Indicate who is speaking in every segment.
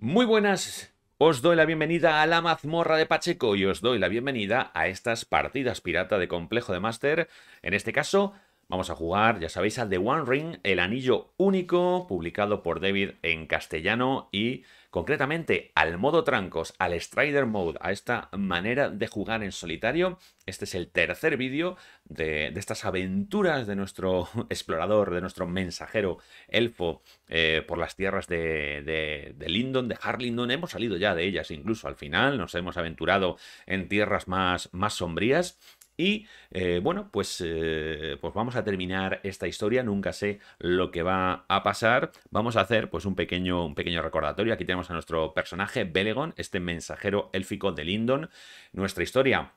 Speaker 1: Muy buenas, os doy la bienvenida a la mazmorra de Pacheco y os doy la bienvenida a estas partidas pirata de complejo de máster. En este caso, vamos a jugar, ya sabéis, al The One Ring, el anillo único, publicado por David en castellano y Concretamente, al modo trancos, al Strider Mode, a esta manera de jugar en solitario, este es el tercer vídeo de, estas aventuras de nuestro explorador, de nuestro mensajero elfo eh, por las tierras de, de, Lindon, de Harlindon. Hemos salido ya de ellas incluso al final, nos hemos aventurado en tierras más, más sombrías. Y eh, bueno, pues, eh, pues vamos a terminar esta historia, nunca sé lo que va a pasar. Vamos a hacer pues un pequeño, un pequeño recordatorio. Aquí tenemos a nuestro personaje, Belegon, este mensajero élfico de Lindon. Nuestra historia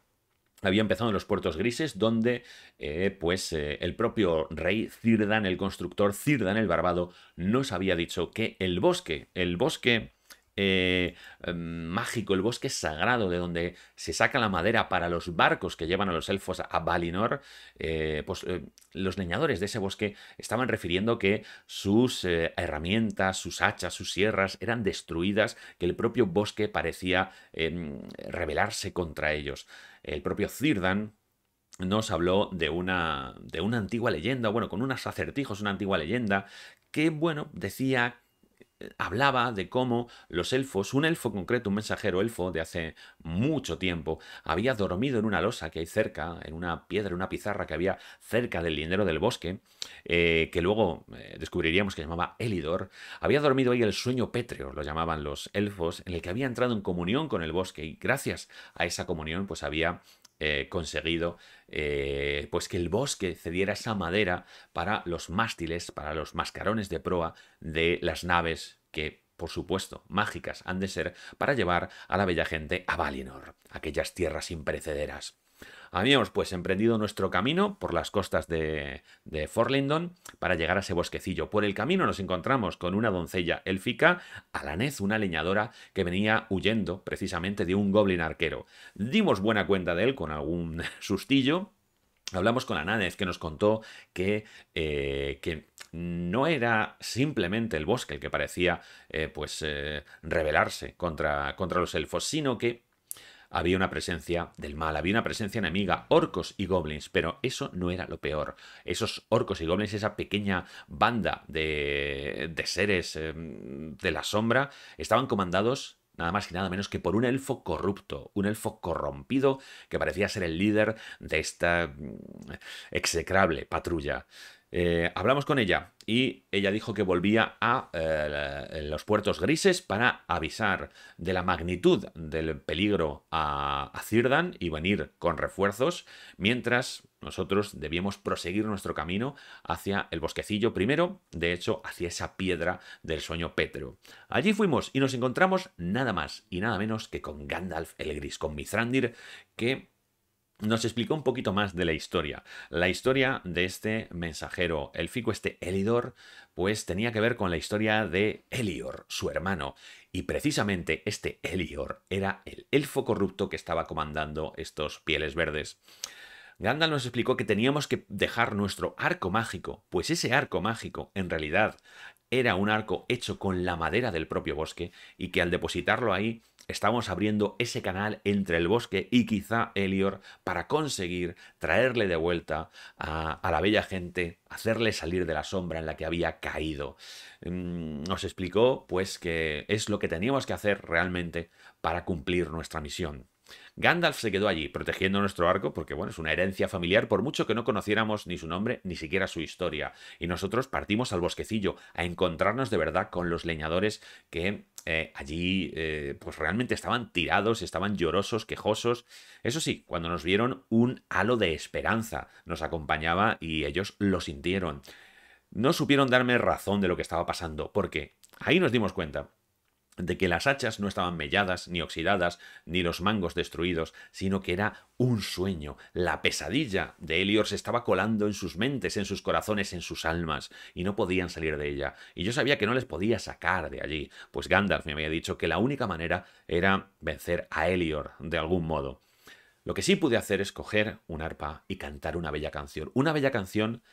Speaker 1: había empezado en los puertos grises, donde eh, pues el propio rey Cirdan, el constructor Cirdan el Barbado, nos había dicho que el bosque, el bosque eh, em, mágico, el bosque sagrado de donde se saca la madera para los barcos que llevan a los elfos a Valinor, eh, pues eh, los leñadores de ese bosque estaban refiriendo que sus herramientas, sus hachas, sus sierras eran destruidas, que el propio bosque parecía em, rebelarse contra ellos. El propio Zirdan nos habló de una, de una antigua leyenda, bueno, con unos acertijos, una antigua leyenda, que, bueno, decía hablaba de cómo los elfos, un elfo concreto, un mensajero elfo de hace mucho tiempo, había dormido en una losa que hay cerca, en una piedra, en una pizarra que había cerca del lindero del bosque, eh, que luego eh, descubriríamos que llamaba Elidor, había dormido ahí el sueño pétreo, lo llamaban los elfos, en el que había entrado en comunión con el bosque y gracias a esa comunión pues había eh, conseguido eh, pues que el bosque cediera esa madera para los mástiles, para los mascarones de proa de las naves que por supuesto, mágicas han de ser para llevar a la bella gente a Valinor, aquellas tierras imperecederas. Habíamos pues emprendido nuestro camino por las costas de, Forlindon para llegar a ese bosquecillo. Por el camino nos encontramos con una doncella élfica, Alanez, una leñadora que venía huyendo precisamente de un goblin arquero. Dimos buena cuenta de él con algún sustillo, Hablamos con Alanez que nos contó que, eh, que, no era simplemente el bosque el que parecía eh, pues, eh, rebelarse contra, contra los elfos, sino que había una presencia del mal, había una presencia enemiga, orcos y goblins, pero eso no era lo peor. Esos orcos y goblins, esa pequeña banda de, de seres em, de la sombra, estaban comandados nada más y nada menos que por un elfo corrupto, un elfo corrompido que parecía ser el líder de esta mm, execrable patrulla. Eh, hablamos con ella y ella dijo que volvía a eh, los puertos grises para avisar de la magnitud del peligro a, a y venir con refuerzos, mientras nosotros debíamos proseguir nuestro camino hacia el bosquecillo primero, de hecho hacia esa piedra del sueño Petro. Allí fuimos y nos encontramos nada más y nada menos que con Gandalf el Gris, con Mithrandir, que nos explicó un poquito más de la historia. La historia de este mensajero fico este Elidor, pues tenía que ver con la historia de Elior, su hermano. Y precisamente este Elior era el elfo corrupto que estaba comandando estos pieles verdes. Gandalf nos explicó que teníamos que dejar nuestro arco mágico, pues ese arco mágico, en realidad, era un arco hecho con la madera del propio bosque y que al depositarlo ahí Estamos abriendo ese canal entre el bosque y quizá Elior para conseguir traerle de vuelta a, la bella gente, hacerle salir de la sombra en la que había caído. Mm, Nos explicó pues que es lo que teníamos que hacer realmente para cumplir nuestra misión. Gandalf se quedó allí, protegiendo nuestro arco, porque bueno, es una herencia familiar, por mucho que no conociéramos ni su nombre, ni siquiera su historia. Y nosotros partimos al bosquecillo, a encontrarnos de verdad con los leñadores que eh, allí eh, pues realmente estaban tirados, estaban llorosos, quejosos. Eso sí, cuando nos vieron un halo de esperanza nos acompañaba y ellos lo sintieron. No supieron darme razón de lo que estaba pasando, porque ahí nos dimos cuenta de que las hachas no estaban melladas, ni oxidadas, ni los mangos destruidos, sino que era un sueño, la pesadilla de Elior se estaba colando en sus mentes, en sus corazones, en sus almas, y no podían salir de ella. Y yo sabía que no les podía sacar de allí, pues Gandalf me había dicho que la única manera era vencer a Elior de algún modo. Lo que sí pude hacer es coger un arpa y cantar una bella canción, una bella canción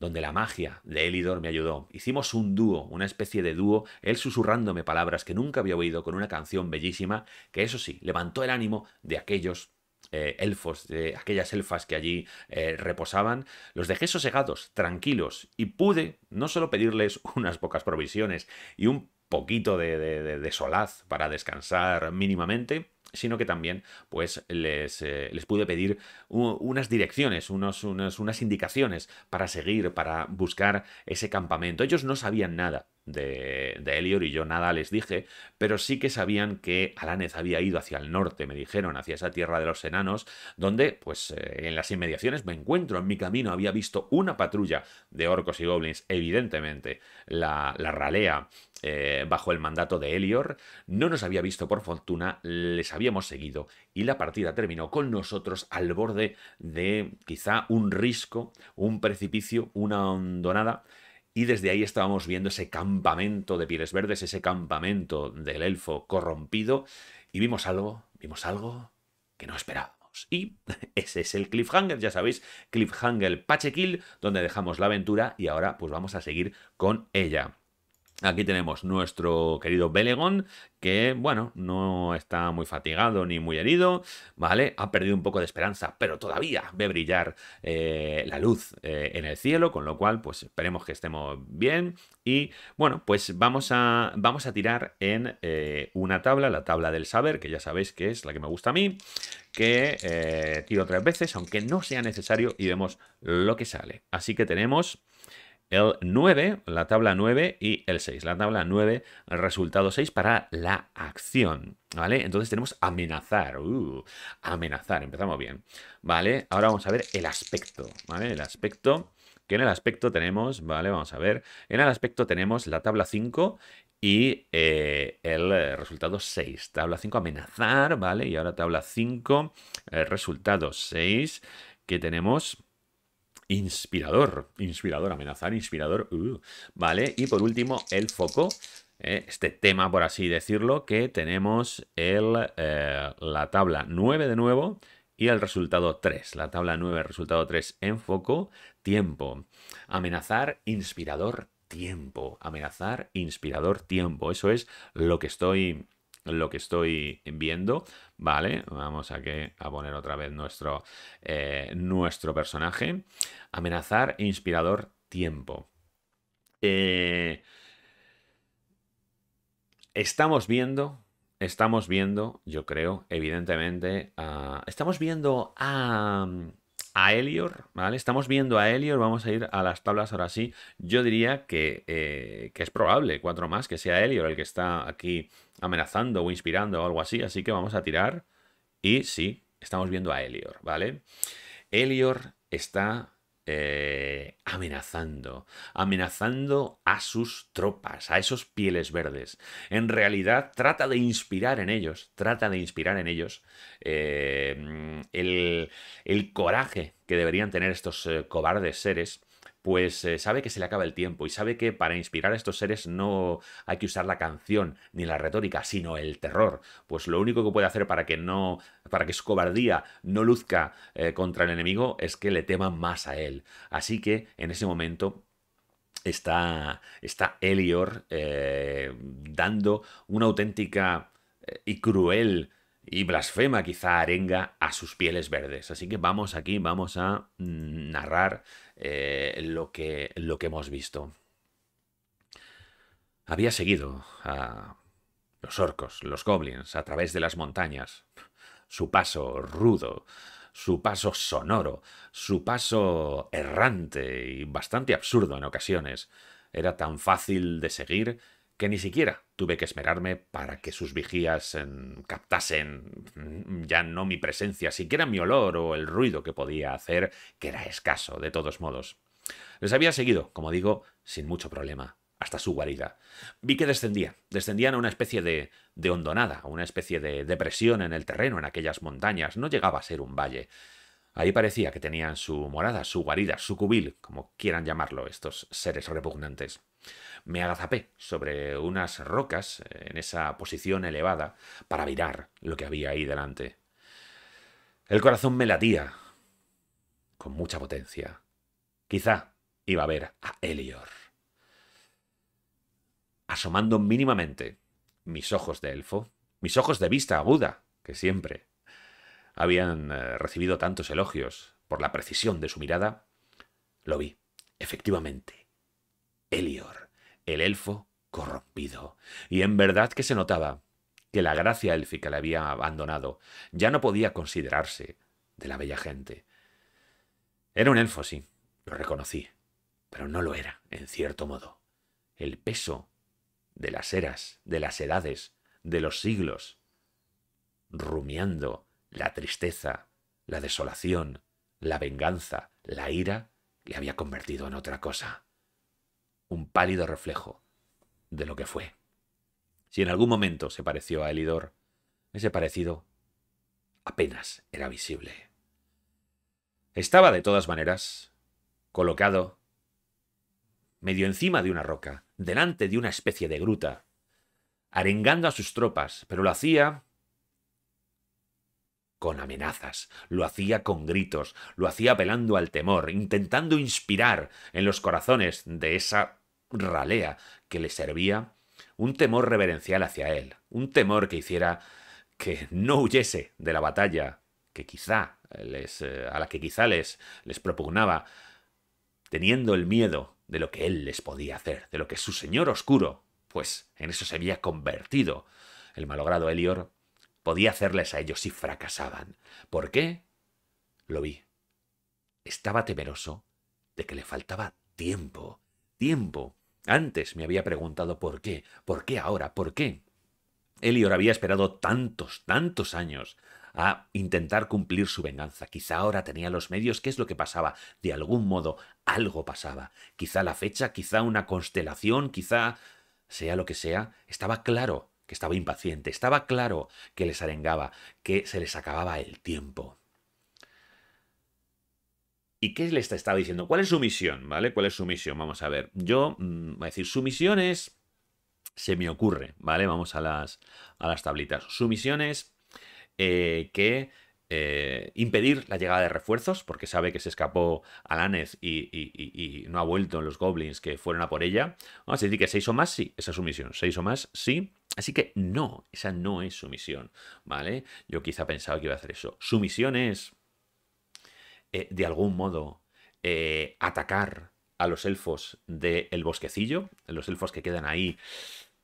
Speaker 1: donde la magia de Elidor me ayudó. Hicimos un dúo, una especie de dúo, él susurrándome palabras que nunca había oído con una canción bellísima, que eso sí, levantó el ánimo de aquellos eh, elfos, de aquellas elfas que allí eh, reposaban, los dejé sosegados, tranquilos, y pude no solo pedirles unas pocas provisiones y un poquito de solaz para descansar mínimamente, sino que también pues, les, eh, les pude pedir unas direcciones, unos, unas indicaciones para seguir, para buscar ese campamento. Ellos no sabían nada, de, de, Elior y yo nada les dije, pero sí que sabían que Alanez había ido hacia el norte, me dijeron, hacia esa tierra de los enanos, donde, pues, eh, en las inmediaciones me encuentro, en mi camino había visto una patrulla de orcos y goblins, evidentemente, la, la ralea eh, bajo el mandato de Elior, no nos había visto por fortuna, les habíamos seguido y la partida terminó con nosotros al borde de quizá un risco, un precipicio, una hondonada y desde ahí estábamos viendo ese campamento de pieles verdes, ese campamento del elfo corrompido, y vimos algo, vimos algo que no esperábamos. Y ese es el cliffhanger, ya sabéis, cliffhanger pachequil, donde dejamos la aventura y ahora pues vamos a seguir con ella. Aquí tenemos nuestro querido Belegón, que bueno, no está muy fatigado ni muy herido, ¿vale? Ha perdido un poco de esperanza, pero todavía ve brillar eh, la luz eh, en el cielo, con lo cual, pues esperemos que estemos bien. Y bueno, pues vamos a, vamos a tirar en eh, una tabla, la tabla del saber, que ya sabéis que es la que me gusta a mí, que tiro tres veces, aunque no sea necesario, y vemos lo que sale. Así que tenemos el 9, la tabla 9 y el 6. La tabla 9, el resultado 6 para la acción, ¿vale? Entonces tenemos amenazar, uh, amenazar, empezamos bien, ¿vale? Ahora vamos a ver el aspecto, ¿vale? El aspecto, que en el aspecto tenemos, ¿vale? Vamos a ver, en el aspecto tenemos la tabla 5 y eh, el resultado 6. Tabla 5 amenazar, ¿vale? Y ahora tabla 5, el resultado 6 que tenemos Inspirador, inspirador, amenazar, inspirador, uh, ¿vale? Y por último, el foco, eh, este tema, por así decirlo, que tenemos el, eh, la tabla 9 de nuevo y el resultado 3, la tabla 9, resultado 3 en tiempo, amenazar, inspirador, tiempo, amenazar, inspirador, tiempo, eso es lo que estoy lo que estoy viendo Vale, vamos que a poner otra vez nuestro, eh, nuestro personaje. Amenazar, inspirador, tiempo. Eh, estamos viendo estamos viendo, yo creo, evidentemente, estamos viendo a, a Elior, ¿vale? Estamos viendo a Elior, vamos a ir a las tablas ahora sí. Yo diría eh, que, es probable, cuatro más, que sea Elior el que está aquí amenazando o inspirando o algo así, así que vamos a tirar. Y sí, estamos viendo a Elior, ¿vale? Elior está eh, amenazando, amenazando a sus tropas, a esos pieles verdes. En realidad trata de inspirar en ellos, trata de inspirar en ellos eh, el, el, coraje que deberían tener estos eh, cobardes seres pues eh, sabe que se le acaba el tiempo y sabe que para inspirar a estos seres no hay que usar la canción ni la retórica, sino el terror. Pues lo único que puede hacer para que no, para que su cobardía no luzca eh, contra el enemigo es que le teman más a él. Así que en ese momento está, está Elior eh, dando una auténtica y cruel y blasfema quizá arenga a sus pieles verdes. Así que vamos aquí, vamos a mm, narrar eh, lo, que, lo que hemos visto. Había seguido a los orcos, los goblins, a través de las montañas. Su paso rudo, su paso sonoro, su paso errante y bastante absurdo en ocasiones. Era tan fácil de seguir que ni siquiera tuve que esperarme para que sus vigías em, captasen mm, ya no mi presencia, siquiera mi olor o el ruido que podía hacer, que era escaso de todos modos. Les había seguido, como digo, sin mucho problema, hasta su guarida. Vi que descendían, descendían a una especie de, de hondonada, a una especie de depresión en el terreno en aquellas montañas, no llegaba a ser un valle. Ahí parecía que tenían su morada, su guarida, su cubil, como quieran llamarlo estos seres repugnantes me agazapé sobre unas rocas en esa posición elevada para mirar lo que había ahí delante. El corazón me latía con mucha potencia. Quizá iba a ver a Elior. Asomando mínimamente mis ojos de elfo, mis ojos de vista aguda, que siempre habían eh, recibido tantos elogios por la precisión de su mirada, lo vi, efectivamente, Elior el elfo corrompido. Y en verdad que se notaba que la gracia élfica le había abandonado. Ya no podía considerarse de la bella gente. Era un elfo, sí, lo reconocí, pero no lo era, en cierto modo. El peso de las eras, de las edades, de los siglos, rumiando la tristeza, la desolación, la venganza, la ira, le había convertido en otra cosa un pálido reflejo de lo que fue. Si en algún momento se pareció a Elidor, ese parecido apenas era visible. Estaba de todas maneras colocado medio encima de una roca, delante de una especie de gruta, arengando a sus tropas, pero lo hacía con amenazas, lo hacía con gritos, lo hacía apelando al temor, intentando inspirar en los corazones de esa ralea que le servía un temor reverencial hacia él, un temor que hiciera que no huyese de la batalla que quizá les, eh, a la que quizá les, les propugnaba, teniendo el miedo de lo que él les podía hacer, de lo que su señor oscuro, pues en eso se había convertido el malogrado Elior, podía hacerles a ellos si fracasaban. ¿Por qué? Lo vi. Estaba temeroso de que le faltaba tiempo. Tiempo. Antes me había preguntado por qué, por qué ahora, por qué. Elior había esperado tantos, tantos años a intentar cumplir su venganza. Quizá ahora tenía los medios, ¿qué es lo que pasaba? De algún modo, algo pasaba. Quizá la fecha, quizá una constelación, quizá sea lo que sea, estaba claro que estaba impaciente, estaba claro que les arengaba, que se les acababa el tiempo. ¿Y qué les estaba diciendo? ¿Cuál es su misión? ¿Vale? ¿Cuál es su misión? Vamos a ver. Yo mm, voy a decir, su Se me ocurre, ¿vale? Vamos a las, a las tablitas. sumisiones eh, que eh, impedir la llegada de refuerzos, porque sabe que se escapó Alanes y, no ha vuelto los goblins que fueron a por ella. Vamos a decir que seis o más, sí, esa es su misión. Seis o más, sí. Así que no, esa no es su misión, ¿vale? Yo quizá pensaba que iba a hacer eso. Su misión es, eh, de algún modo, eh, atacar a los elfos del bosquecillo, los elfos que quedan ahí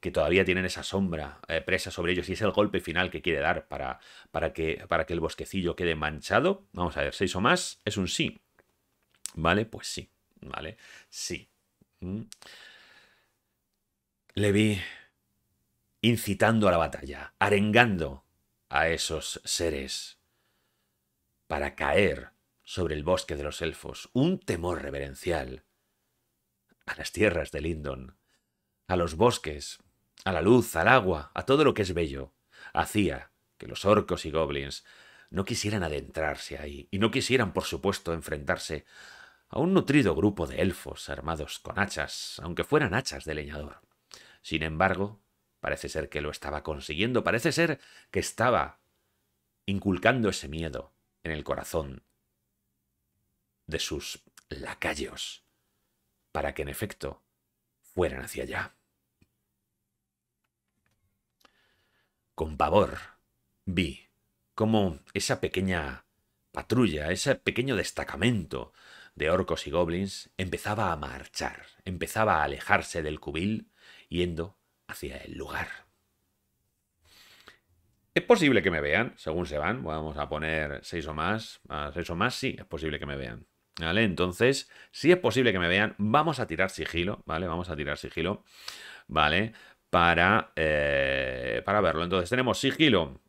Speaker 1: que todavía tienen esa sombra eh, presa sobre ellos y es el golpe final que quiere dar para, para, que, para que el bosquecillo quede manchado. Vamos a ver, seis o más es un sí. ¿Vale? Pues sí, ¿vale? Sí. Mm. Le vi incitando a la batalla, arengando a esos seres para caer sobre el bosque de los elfos, un temor reverencial a las tierras de Lindon, a los bosques a la luz, al agua, a todo lo que es bello, hacía que los orcos y goblins no quisieran adentrarse ahí, y no quisieran, por supuesto, enfrentarse a un nutrido grupo de elfos armados con hachas, aunque fueran hachas de leñador. Sin embargo, parece ser que lo estaba consiguiendo, parece ser que estaba inculcando ese miedo en el corazón de sus lacayos, para que en efecto fueran hacia allá. con pavor vi cómo esa pequeña patrulla, ese pequeño destacamento de orcos y goblins empezaba a marchar, empezaba a alejarse del cubil yendo hacia el lugar. Es posible que me vean, según se van, vamos a poner seis o más, seis o más sí, es posible que me vean. ¿Vale? Entonces, si es posible que me vean, vamos a tirar sigilo, ¿vale? Vamos a tirar sigilo, ¿vale? Eh, para, verlo. Entonces tenemos sigilo,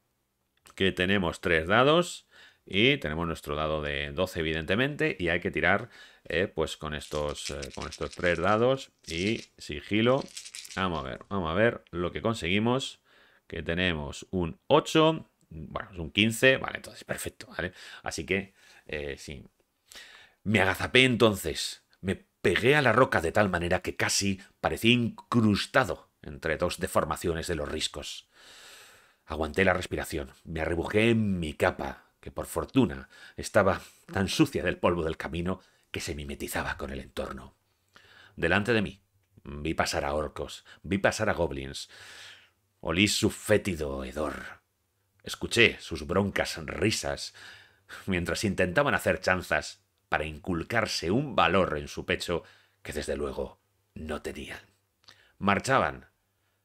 Speaker 1: que tenemos tres dados y tenemos nuestro dado de 12 evidentemente y hay que tirar eh, pues con estos, eh, con estos tres dados y sigilo. Vamos a ver, vamos a ver lo que conseguimos, que tenemos un 8, bueno, es un 15, vale, entonces perfecto, ¿vale? Así que, sí, me agazapé entonces, me pegué a la roca de tal manera que casi parecía incrustado entre dos deformaciones de los riscos. Aguanté la respiración, me arrebujé en mi capa, que por fortuna estaba tan sucia del polvo del camino que se mimetizaba con el entorno. Delante de mí vi pasar a orcos, vi pasar a goblins, olí su fétido hedor, escuché sus broncas risas mientras intentaban hacer chanzas para inculcarse un valor en su pecho que desde luego no tenían. Marchaban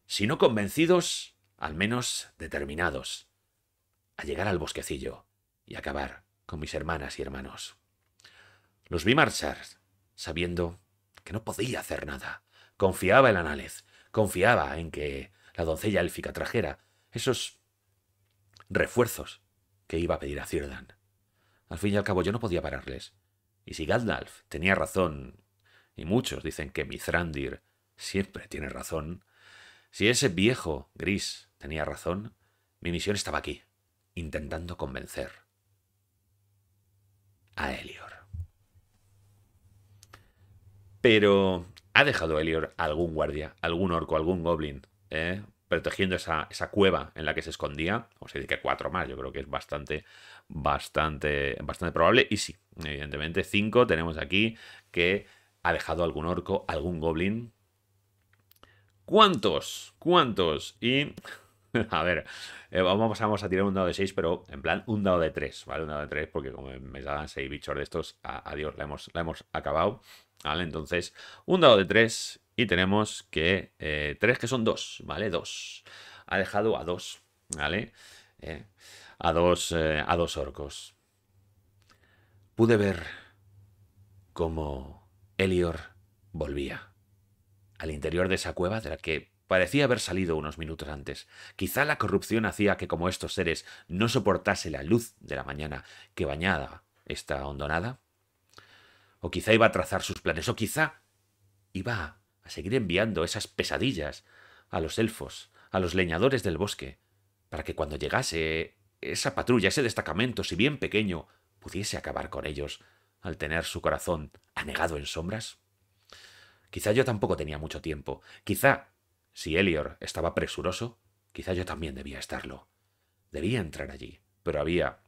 Speaker 1: si no convencidos, al menos determinados, a llegar al bosquecillo y acabar con mis hermanas y hermanos. Los vi marchar, sabiendo que no podía hacer nada. Confiaba en Anález, confiaba en que la doncella élfica trajera esos refuerzos que iba a pedir a Círdan. Al fin y al cabo yo no podía pararles. Y si Gandalf tenía razón, y muchos dicen que Mithrandir siempre tiene razón, si ese viejo gris tenía razón, mi misión estaba aquí, intentando convencer a Elior. Pero, ¿ha dejado Elior algún guardia, algún orco, algún goblin, eh, protegiendo esa, esa, cueva en la que se escondía? O sea, que cuatro más, yo creo que es bastante, bastante, bastante probable. Y sí, evidentemente, cinco tenemos aquí que ha dejado algún orco, algún goblin ¿Cuántos? ¿Cuántos? Y... A ver, eh, vamos, a tirar un dado de 6, pero en plan un dado de 3, ¿vale? Un dado de 3 porque como me salgan 6 bichos de estos, adiós, la hemos, la hemos acabado, ¿vale? Entonces, un dado de 3 y tenemos que eh, 3 que son 2, ¿vale? 2. Ha dejado a 2, ¿vale? Eh, a, dos, eh, a dos orcos. Pude ver cómo Elior volvía al interior de esa cueva de la que parecía haber salido unos minutos antes. Quizá la corrupción hacía que como estos seres no soportase la luz de la mañana que bañaba esta hondonada. O quizá iba a trazar sus planes, o quizá iba a seguir enviando esas pesadillas a los elfos, a los leñadores del bosque, para que cuando llegase esa patrulla, ese destacamento, si bien pequeño, pudiese acabar con ellos al tener su corazón anegado en sombras. Quizá yo tampoco tenía mucho tiempo. Quizá, si Elior estaba presuroso, quizá yo también debía estarlo. Debía entrar allí, pero había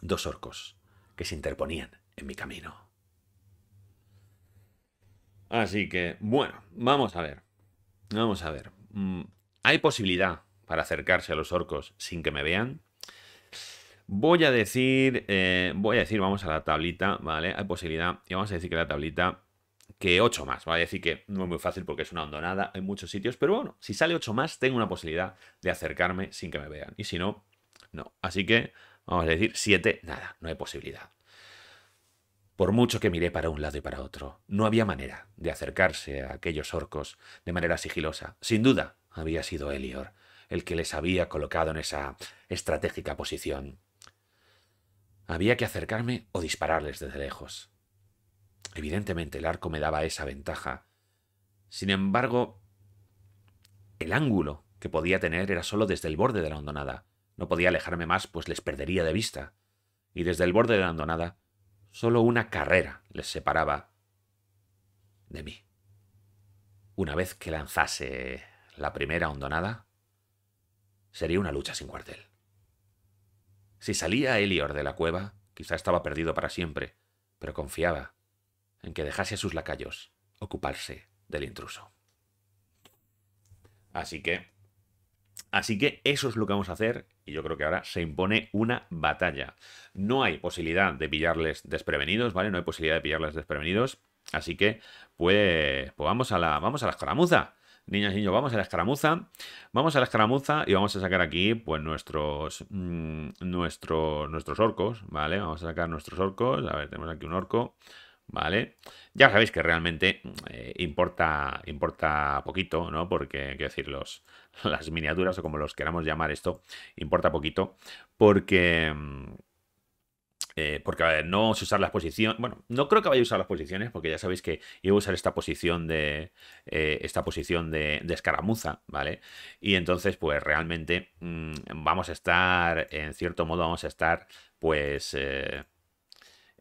Speaker 1: dos orcos que se interponían en mi camino. Así que, bueno, vamos a ver. Vamos a ver. Mm, ¿Hay posibilidad para acercarse a los orcos sin que me vean? Voy a decir, eh, voy a decir, vamos a la tablita, ¿vale? Hay posibilidad, y vamos a decir que la tablita que 8 más. Voy a decir que no es muy fácil porque es una hondonada en muchos sitios, pero bueno, si sale 8 más, tengo una posibilidad de acercarme sin que me vean. Y si no, no. Así que vamos a decir 7, nada, no hay posibilidad. Por mucho que miré para un lado y para otro, no había manera de acercarse a aquellos orcos de manera sigilosa. Sin duda, había sido Elior el que les había colocado en esa estratégica posición. Había que acercarme o dispararles desde lejos. Evidentemente el arco me daba esa ventaja. Sin embargo, el ángulo que podía tener era solo desde el borde de la hondonada. No podía alejarme más, pues les perdería de vista. Y desde el borde de la hondonada, solo una carrera les separaba de mí. Una vez que lanzase la primera hondonada, sería una lucha sin cuartel. Si salía Elior de la cueva, quizá estaba perdido para siempre, pero confiaba en que dejase a sus lacayos ocuparse del intruso. Así que, así que eso es lo que vamos a hacer y yo creo que ahora se impone una batalla. No hay posibilidad de pillarles desprevenidos, ¿vale? No hay posibilidad de pillarles desprevenidos. Así que, pues, pues vamos a la, vamos a la escaramuza. Niñas y niños, vamos a la escaramuza. Vamos a la escaramuza y vamos a sacar aquí, pues, nuestros, mm, nuestros, nuestros orcos, ¿vale? Vamos a sacar nuestros orcos. A ver, tenemos aquí un orco. ¿vale? Ya sabéis que realmente eh, importa, importa poquito, ¿no? Porque, quiero decir, los, las miniaturas o como los queramos llamar esto, importa poquito, porque... Mm, eh, porque a ver, no os usar las posiciones. Bueno, no creo que vaya a usar las posiciones, porque ya sabéis que iba a usar esta posición de. Eh, esta posición de, escaramuza, ¿vale? Y entonces, pues realmente mm, vamos a estar. En cierto modo, vamos a estar. Pues.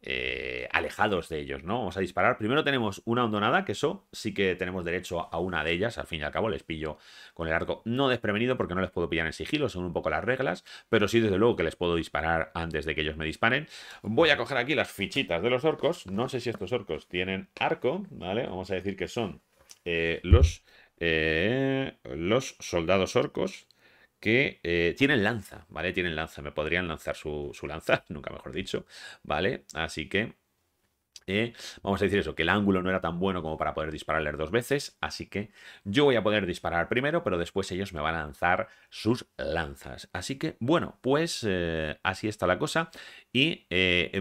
Speaker 1: Eh, alejados de ellos, ¿no? Vamos a disparar. Primero tenemos una hondonada, que eso sí que tenemos derecho a una de ellas. Al fin y al cabo les pillo con el arco no desprevenido porque no les puedo pillar en sigilo, son un poco las reglas, pero sí desde luego que les puedo disparar antes de que ellos me disparen. Voy a coger aquí las fichitas de los orcos. No sé si estos orcos tienen arco, ¿vale? Vamos a decir que son eh, los, eh, los soldados orcos que eh, tienen lanza, ¿vale? Tienen lanza, me podrían lanzar su, lanza, nunca mejor dicho, ¿vale? Así que eh, vamos a decir eso, que el ángulo no era tan bueno como para poder dispararle dos veces, así que yo voy a poder disparar primero, pero después ellos me van a lanzar sus lanzas. Así que bueno, pues eh, así está la cosa y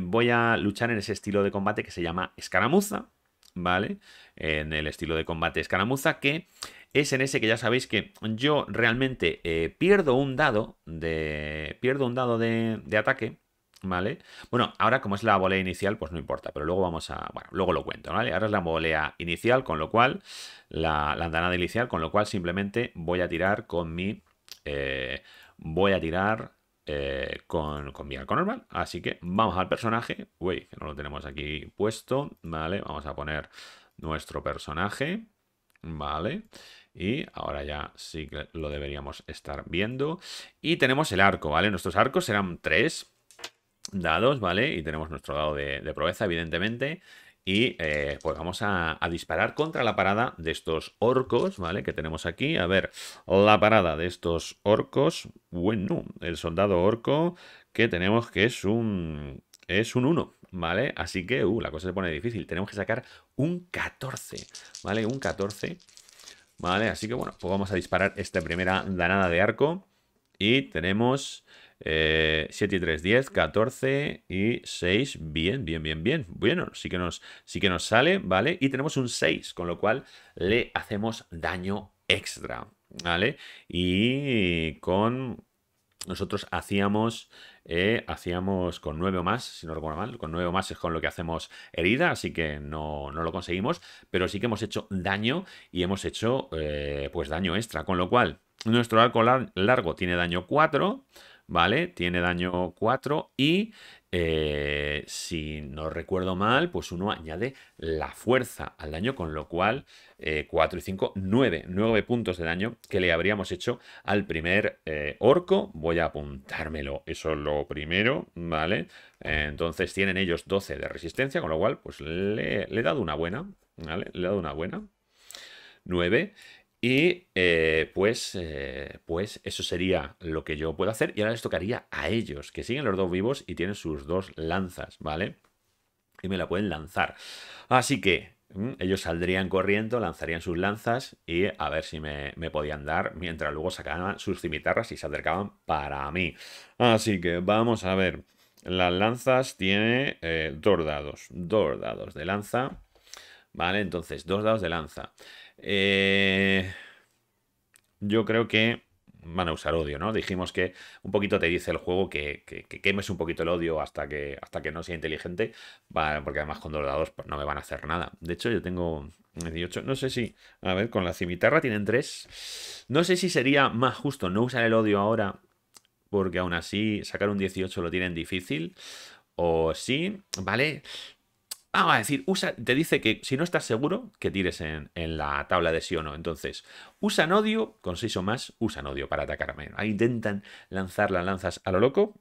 Speaker 1: voy a luchar en ese estilo de combate que se llama escaramuza, ¿vale? En el estilo de combate escaramuza que es en ese que ya sabéis que yo realmente eh, pierdo un dado de. Pierdo un dado de, ataque. ¿Vale? Bueno, ahora como es la volea inicial, pues no importa, pero luego vamos a. Bueno, luego lo cuento, ¿vale? Ahora es la volea inicial, con lo cual. La, andanada inicial, con lo cual simplemente voy a tirar con mi. Eh, voy a tirar eh, con, mi arco normal. Así que vamos al personaje. Uy, que no lo tenemos aquí puesto. Vale, vamos a poner nuestro personaje. Vale. Y ahora ya sí que lo deberíamos estar viendo. Y tenemos el arco, ¿vale? Nuestros arcos serán tres dados, ¿vale? Y tenemos nuestro dado de, proeza, evidentemente. Y eh, pues vamos a, disparar contra la parada de estos orcos, ¿vale? Que tenemos aquí. A ver, la parada de estos orcos. Bueno, el soldado orco que tenemos que es un... Es un 1, ¿vale? Así que, uh, la cosa se pone difícil. Tenemos que sacar un 14, ¿vale? Un 14. Vale, así que bueno, pues vamos a disparar esta primera danada de arco. Y tenemos 7 eh, y 3, 10, 14 y 6. Bien, bien, bien, bien. Bueno, sí que, nos, sí que nos sale, ¿vale? Y tenemos un 6, con lo cual le hacemos daño extra. ¿Vale? Y con nosotros hacíamos, eh, hacíamos con 9 o más, si no recuerdo mal, con 9 o más es con lo que hacemos herida, así que no, no lo conseguimos, pero sí que hemos hecho daño y hemos hecho eh, pues daño extra, con lo cual nuestro arco largo tiene daño 4, ¿vale? Tiene daño 4 y eh, si no recuerdo mal, pues uno añade la fuerza al daño, con lo cual 4 eh, y 5, 9, 9 puntos de daño que le habríamos hecho al primer eh, orco. Voy a apuntármelo, eso es lo primero, ¿vale? Entonces tienen ellos 12 de resistencia, con lo cual pues le, le he dado una buena, ¿vale? Le he dado una buena. 9 y eh, pues, eh, pues eso sería lo que yo puedo hacer. Y ahora les tocaría a ellos, que siguen los dos vivos y tienen sus dos lanzas, ¿vale? Y me la pueden lanzar. Así que mm, ellos saldrían corriendo, lanzarían sus lanzas y a ver si me, podían dar mientras luego sacaban sus cimitarras y se acercaban para mí. Así que vamos a ver. Las lanzas tiene eh, dos dados. Dos dados de lanza. ¿Vale? Entonces, dos dados de lanza. Eh, yo creo que van a usar odio, ¿no? Dijimos que un poquito te dice el juego que, quemes un poquito el odio hasta que, hasta que no sea inteligente, porque además con dos dados pues, no me van a hacer nada. De hecho, yo tengo 18, no sé si, a ver, con la cimitarra tienen tres No sé si sería más justo no usar el odio ahora, porque aún así sacar un 18 lo tienen difícil, o sí, ¿vale? Ah, va a decir, usa, te dice que si no estás seguro, que tires en, en la tabla de sí o no. Entonces, usan odio, con 6 o más, usan odio para atacarme. Ahí intentan lanzar las lanzas a lo loco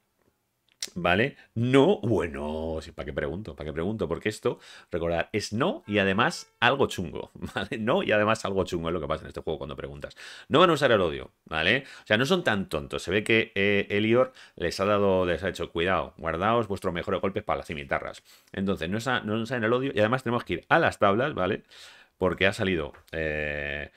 Speaker 1: ¿Vale? No, bueno, ¿para qué pregunto? ¿Para qué pregunto? Porque esto, recordar, es no y además algo chungo, ¿vale? No y además algo chungo es lo que pasa en este juego cuando preguntas. No van a usar el odio, ¿vale? O sea, no son tan tontos. Se ve que eh, Elior les ha dado, les ha hecho, cuidado, guardaos vuestros mejores golpes para las cimitarras. Entonces, no, usan, no usan el odio y además tenemos que ir a las tablas, ¿vale? Porque ha salido... Eh,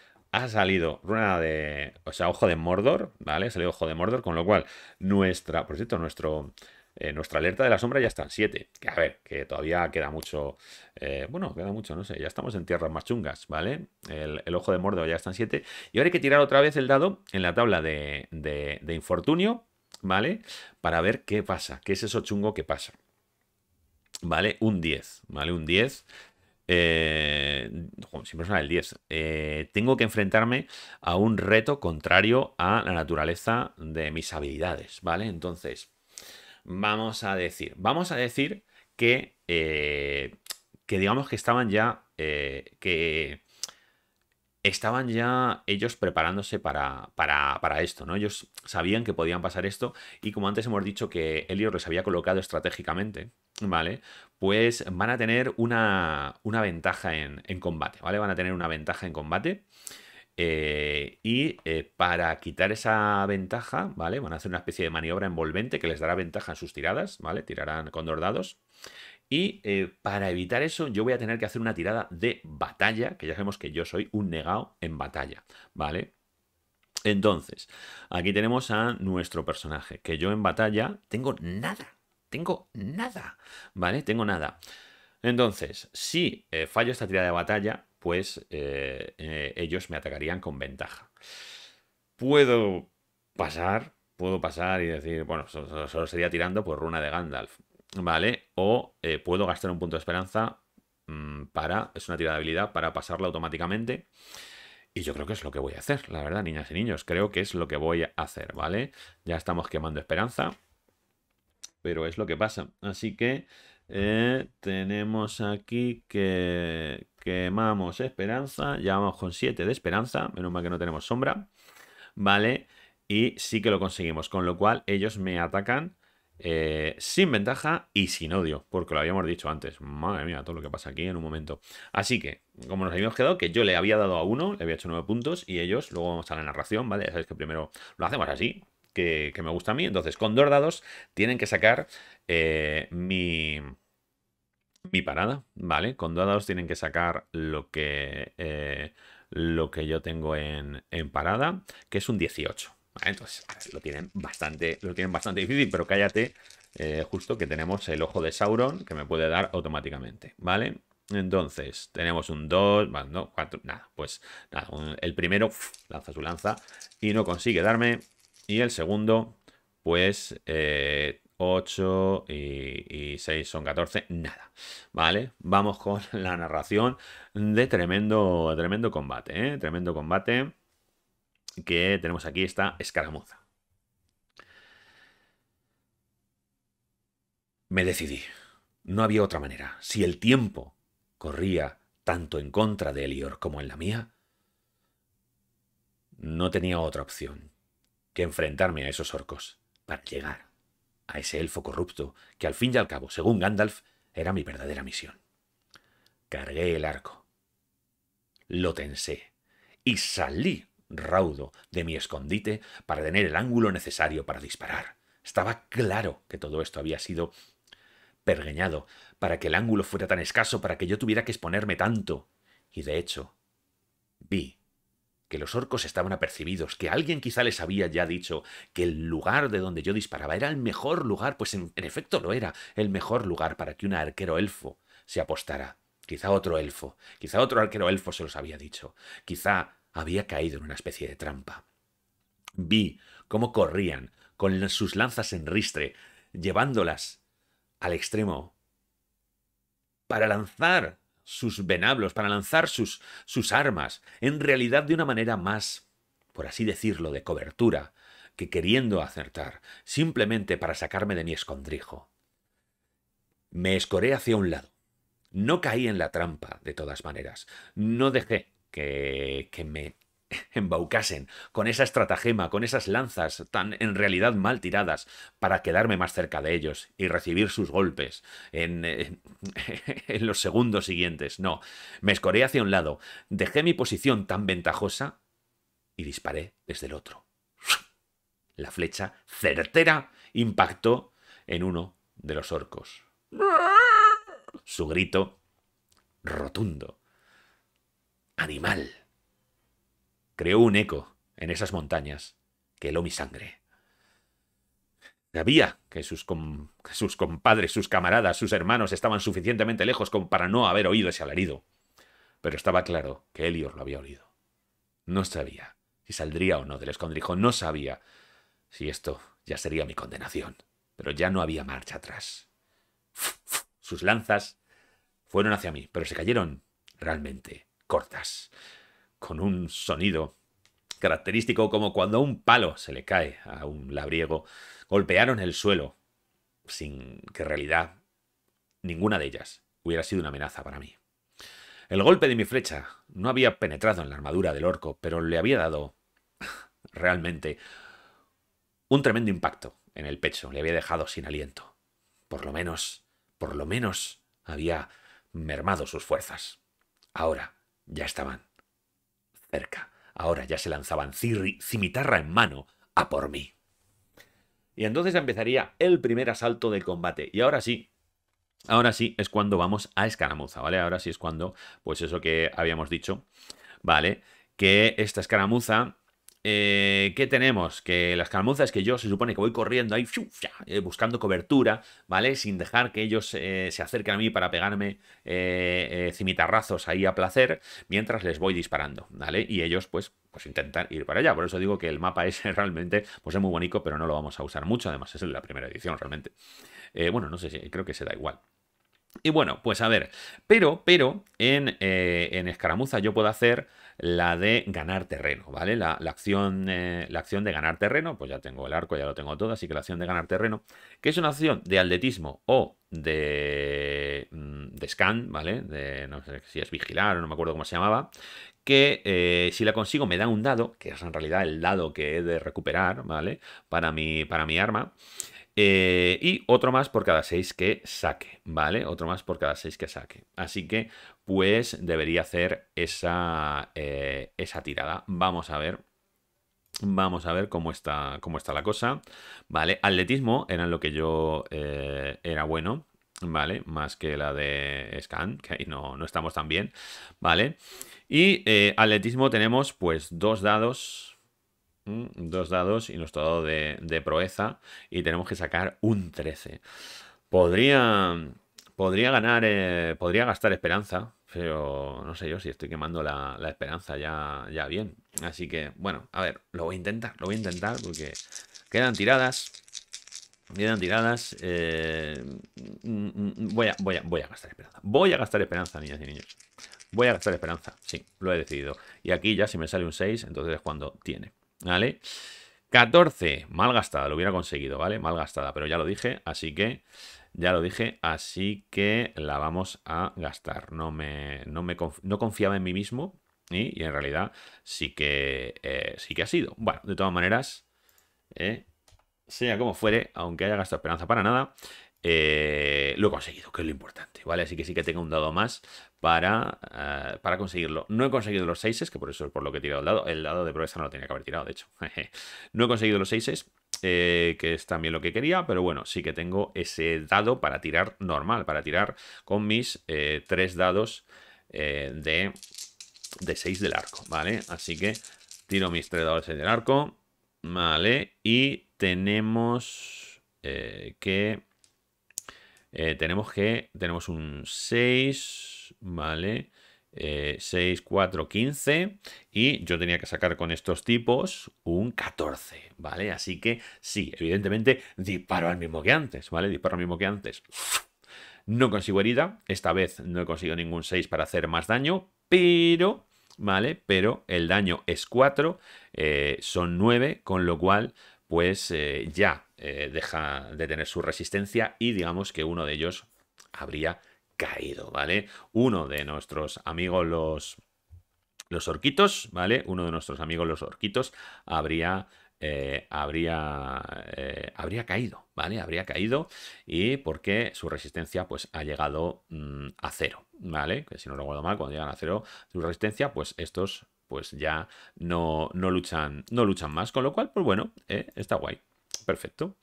Speaker 1: ha salido rueda de. O sea, Ojo de Mordor, ¿vale? Ha salido Ojo de Mordor, con lo cual, nuestra. Por cierto, nuestro. Eh, nuestra alerta de la sombra ya está en 7. Que a ver, que todavía queda mucho. Eh, bueno, queda mucho, no sé. Ya estamos en tierras más chungas, ¿vale? El, ojo de Mordor ya está en 7. Y ahora hay que tirar otra vez el dado en la tabla de, de infortunio, ¿vale? Para ver qué pasa, qué es eso chungo que pasa. ¿Vale? Un 10, ¿vale? Un 10 eh, siempre suena el 10. Eh, tengo que enfrentarme a un reto contrario a la naturaleza de mis habilidades, ¿vale? Entonces, vamos a decir, vamos a decir que, eh, que digamos que estaban ya, que estaban ya ellos preparándose para, para, para, esto, ¿no? Ellos sabían que podían pasar esto y como antes hemos dicho que Elliot les había colocado estratégicamente, ¿vale? pues van a tener una, ventaja en, combate, ¿vale? Van a tener una ventaja en combate. Eh, y eh, para quitar esa ventaja, ¿vale? Van a hacer una especie de maniobra envolvente que les dará ventaja en sus tiradas, ¿vale? Tirarán con dos dados. Y eh, para evitar eso, yo voy a tener que hacer una tirada de batalla, que ya sabemos que yo soy un negado en batalla, ¿vale? Entonces, aquí tenemos a nuestro personaje, que yo en batalla tengo nada, tengo nada, ¿vale? Tengo nada. Entonces, si eh, fallo esta tirada de batalla, pues eh, eh, ellos me atacarían con ventaja. Puedo pasar, puedo pasar y decir, bueno, solo, sería tirando por runa de Gandalf, ¿vale? O puedo gastar un punto de esperanza mm, para, es una tirada de habilidad, para pasarla automáticamente. Y yo creo que es lo que voy a hacer, la verdad, niñas y niños. Creo que es lo que voy a hacer, ¿vale? Ya estamos quemando esperanza pero es lo que pasa. Así que eh, tenemos aquí que quemamos esperanza, ya con 7 de esperanza, menos mal que no tenemos sombra, ¿vale? Y sí que lo conseguimos, con lo cual ellos me atacan eh, sin ventaja y sin odio, porque lo habíamos dicho antes. Madre mía, todo lo que pasa aquí en un momento. Así que, como nos habíamos quedado, que yo le había dado a uno, le había hecho nueve puntos y ellos, luego vamos a la narración, ¿vale? Ya sabéis que primero lo hacemos así, que, me gusta a mí. Entonces, con dos dados tienen que sacar eh, mi, mi parada, ¿vale? Con dos dados tienen que sacar lo que, eh, lo que yo tengo en, parada, que es un 18. Entonces, lo tienen bastante, lo tienen bastante difícil, pero cállate, eh, justo que tenemos el ojo de Sauron que me puede dar automáticamente, ¿vale? Entonces, tenemos un 2, bueno, no, 4, nada, pues el primero lanza su lanza y no consigue darme, y el segundo, pues 8 eh, y, 6 son 14, nada. ¿Vale? Vamos con la narración de tremendo, tremendo combate, ¿eh? Tremendo combate que tenemos aquí esta escaramuza. Me decidí. No había otra manera. Si el tiempo corría tanto en contra de Elior como en la mía, no tenía otra opción que enfrentarme a esos orcos para llegar a ese elfo corrupto que al fin y al cabo, según Gandalf, era mi verdadera misión. Cargué el arco, lo tensé y salí raudo de mi escondite para tener el ángulo necesario para disparar. Estaba claro que todo esto había sido pergueñado para que el ángulo fuera tan escaso, para que yo tuviera que exponerme tanto. Y de hecho, vi que los orcos estaban apercibidos, que alguien quizá les había ya dicho que el lugar de donde yo disparaba era el mejor lugar, pues en, efecto lo era, el mejor lugar para que un arquero elfo se apostara. Quizá otro elfo, quizá otro arquero elfo se los había dicho, quizá había caído en una especie de trampa. Vi cómo corrían con sus lanzas en ristre, llevándolas al extremo para lanzar sus venablos, para lanzar sus, sus armas, en realidad de una manera más, por así decirlo, de cobertura, que queriendo acertar, simplemente para sacarme de mi escondrijo. Me escoré hacia un lado. No caí en la trampa, de todas maneras. No dejé que, que me embaucasen con esa estratagema, con esas lanzas tan en realidad mal tiradas, para quedarme más cerca de ellos y recibir sus golpes en, eh, en, los segundos siguientes. No, me escoré hacia un lado, dejé mi posición tan ventajosa y disparé desde el otro. La flecha certera impactó en uno de los orcos. Su grito rotundo. Animal creó un eco en esas montañas que heló mi sangre. Sabía que sus, compadres, sus camaradas, sus hermanos estaban suficientemente lejos como para no haber oído ese alarido. Pero estaba claro que Elior lo había oído. No sabía si saldría o no del escondrijo, no sabía si esto ya sería mi condenación. Pero ya no había marcha atrás. Sus lanzas fueron hacia mí, pero se cayeron realmente cortas con un sonido característico como cuando un palo se le cae a un labriego, golpearon el suelo, sin que en realidad ninguna de ellas hubiera sido una amenaza para mí. El golpe de mi flecha no había penetrado en la armadura del orco, pero le había dado realmente un tremendo impacto en el pecho, le había dejado sin aliento. Por lo menos, por lo menos había mermado sus fuerzas. Ahora ya estaban Ahora ya se lanzaban cimitarra en mano a por mí. Y entonces empezaría el primer asalto de combate. Y ahora sí, ahora sí es cuando vamos a escaramuza, ¿vale? Ahora sí es cuando, pues eso que habíamos dicho, ¿vale? Que esta escaramuza eh, ¿Qué tenemos? Que las calmuzas que yo se supone que voy corriendo ahí, eh, buscando cobertura, ¿vale? Sin dejar que ellos eh, se acerquen a mí para pegarme cimitarrazos ahí a placer, mientras les voy disparando, ¿vale? Y ellos, pues, pues intentan ir para allá. Por eso digo que el mapa es realmente, pues es muy bonito, pero no lo vamos a usar mucho. Además, es la primera edición realmente. bueno, no sé si, creo que se da igual. Y bueno, pues a ver, pero, pero eh, en, escaramuza yo puedo hacer la de ganar terreno, ¿vale? La, acción, eh, la acción de ganar terreno, pues ya tengo el arco, ya lo tengo todo, así que la acción de ganar terreno, que es una acción de atletismo o de, mm, de scan, ¿vale? De, no sé si es vigilar o no me acuerdo cómo se llamaba, que eh, si la consigo me da un dado, que es en realidad el dado que he de recuperar, ¿vale? Para mi, para mi arma. Eh, y otro más por cada 6 que saque, ¿vale? Otro más por cada 6 que saque. Así que, pues, debería hacer esa, eh, esa tirada. Vamos a ver. Vamos a ver cómo está, cómo está la cosa. ¿Vale? Atletismo era lo que yo eh, era bueno. ¿Vale? Más que la de Scan, que ahí no, no estamos tan bien. ¿Vale? Y atletismo tenemos pues dos dados Mm, dos dados y nuestro dado de, proeza. Y tenemos que sacar un 13. Podría, podría ganar, eh, podría gastar esperanza. Pero no sé yo si estoy quemando la, esperanza ya, bien. Así que, bueno, a ver, lo voy a intentar, lo voy a intentar porque quedan tiradas. Quedan tiradas. Eh, mm, mm, voy, voy, a, voy a gastar esperanza. Voy a gastar esperanza, niñas y niños. Voy a gastar esperanza, sí, lo he decidido. Y aquí ya si me sale un 6, entonces es cuando tiene. ¿vale? 14, mal gastada, lo hubiera conseguido, ¿vale? Mal gastada, pero ya lo dije, así que... Ya lo dije, así que la vamos a gastar. No me, no me confiaba en mí mismo y, en realidad sí que, eh, sí que ha sido. Bueno, de todas maneras, eh, sea como fuere, aunque haya gastado esperanza para nada, eh, lo he conseguido, que es lo importante, ¿vale? Así que sí que tengo un dado más eh, para, conseguirlo. No he conseguido los 6 que por eso es por lo que he tirado el dado. El dado de progresa no lo tenía que haber tirado, de hecho. no he conseguido los 6 eh, que es también lo que quería, pero bueno, sí que tengo ese dado para tirar normal, para tirar con mis 3 eh, tres dados de, 6 del arco, ¿vale? Así que tiro mis tres dados del arco, ¿vale? Y tenemos que... tenemos que... Tenemos un 6... ¿vale? 6, 4, 15 y yo tenía que sacar con estos tipos un 14, ¿vale? Así que sí, evidentemente disparo al mismo que antes, ¿vale? Disparo al mismo que antes. No consigo herida, esta vez no he conseguido ningún 6 para hacer más daño, pero, ¿vale? Pero el daño es 4, eh, son 9, con lo cual pues eh, ya eh, deja de tener su resistencia y digamos que uno de ellos habría caído, ¿vale? Uno de nuestros amigos los, los orquitos, ¿vale? Uno de nuestros amigos los orquitos habría... Eh, habría, eh, habría caído, ¿vale? Habría caído y porque su resistencia pues ha llegado mm, a cero, ¿vale? Que si no lo recuerdo mal, cuando llegan a cero su resistencia, pues estos pues ya no, no, luchan, no luchan más, con lo cual, pues bueno, eh, está guay. Perfecto.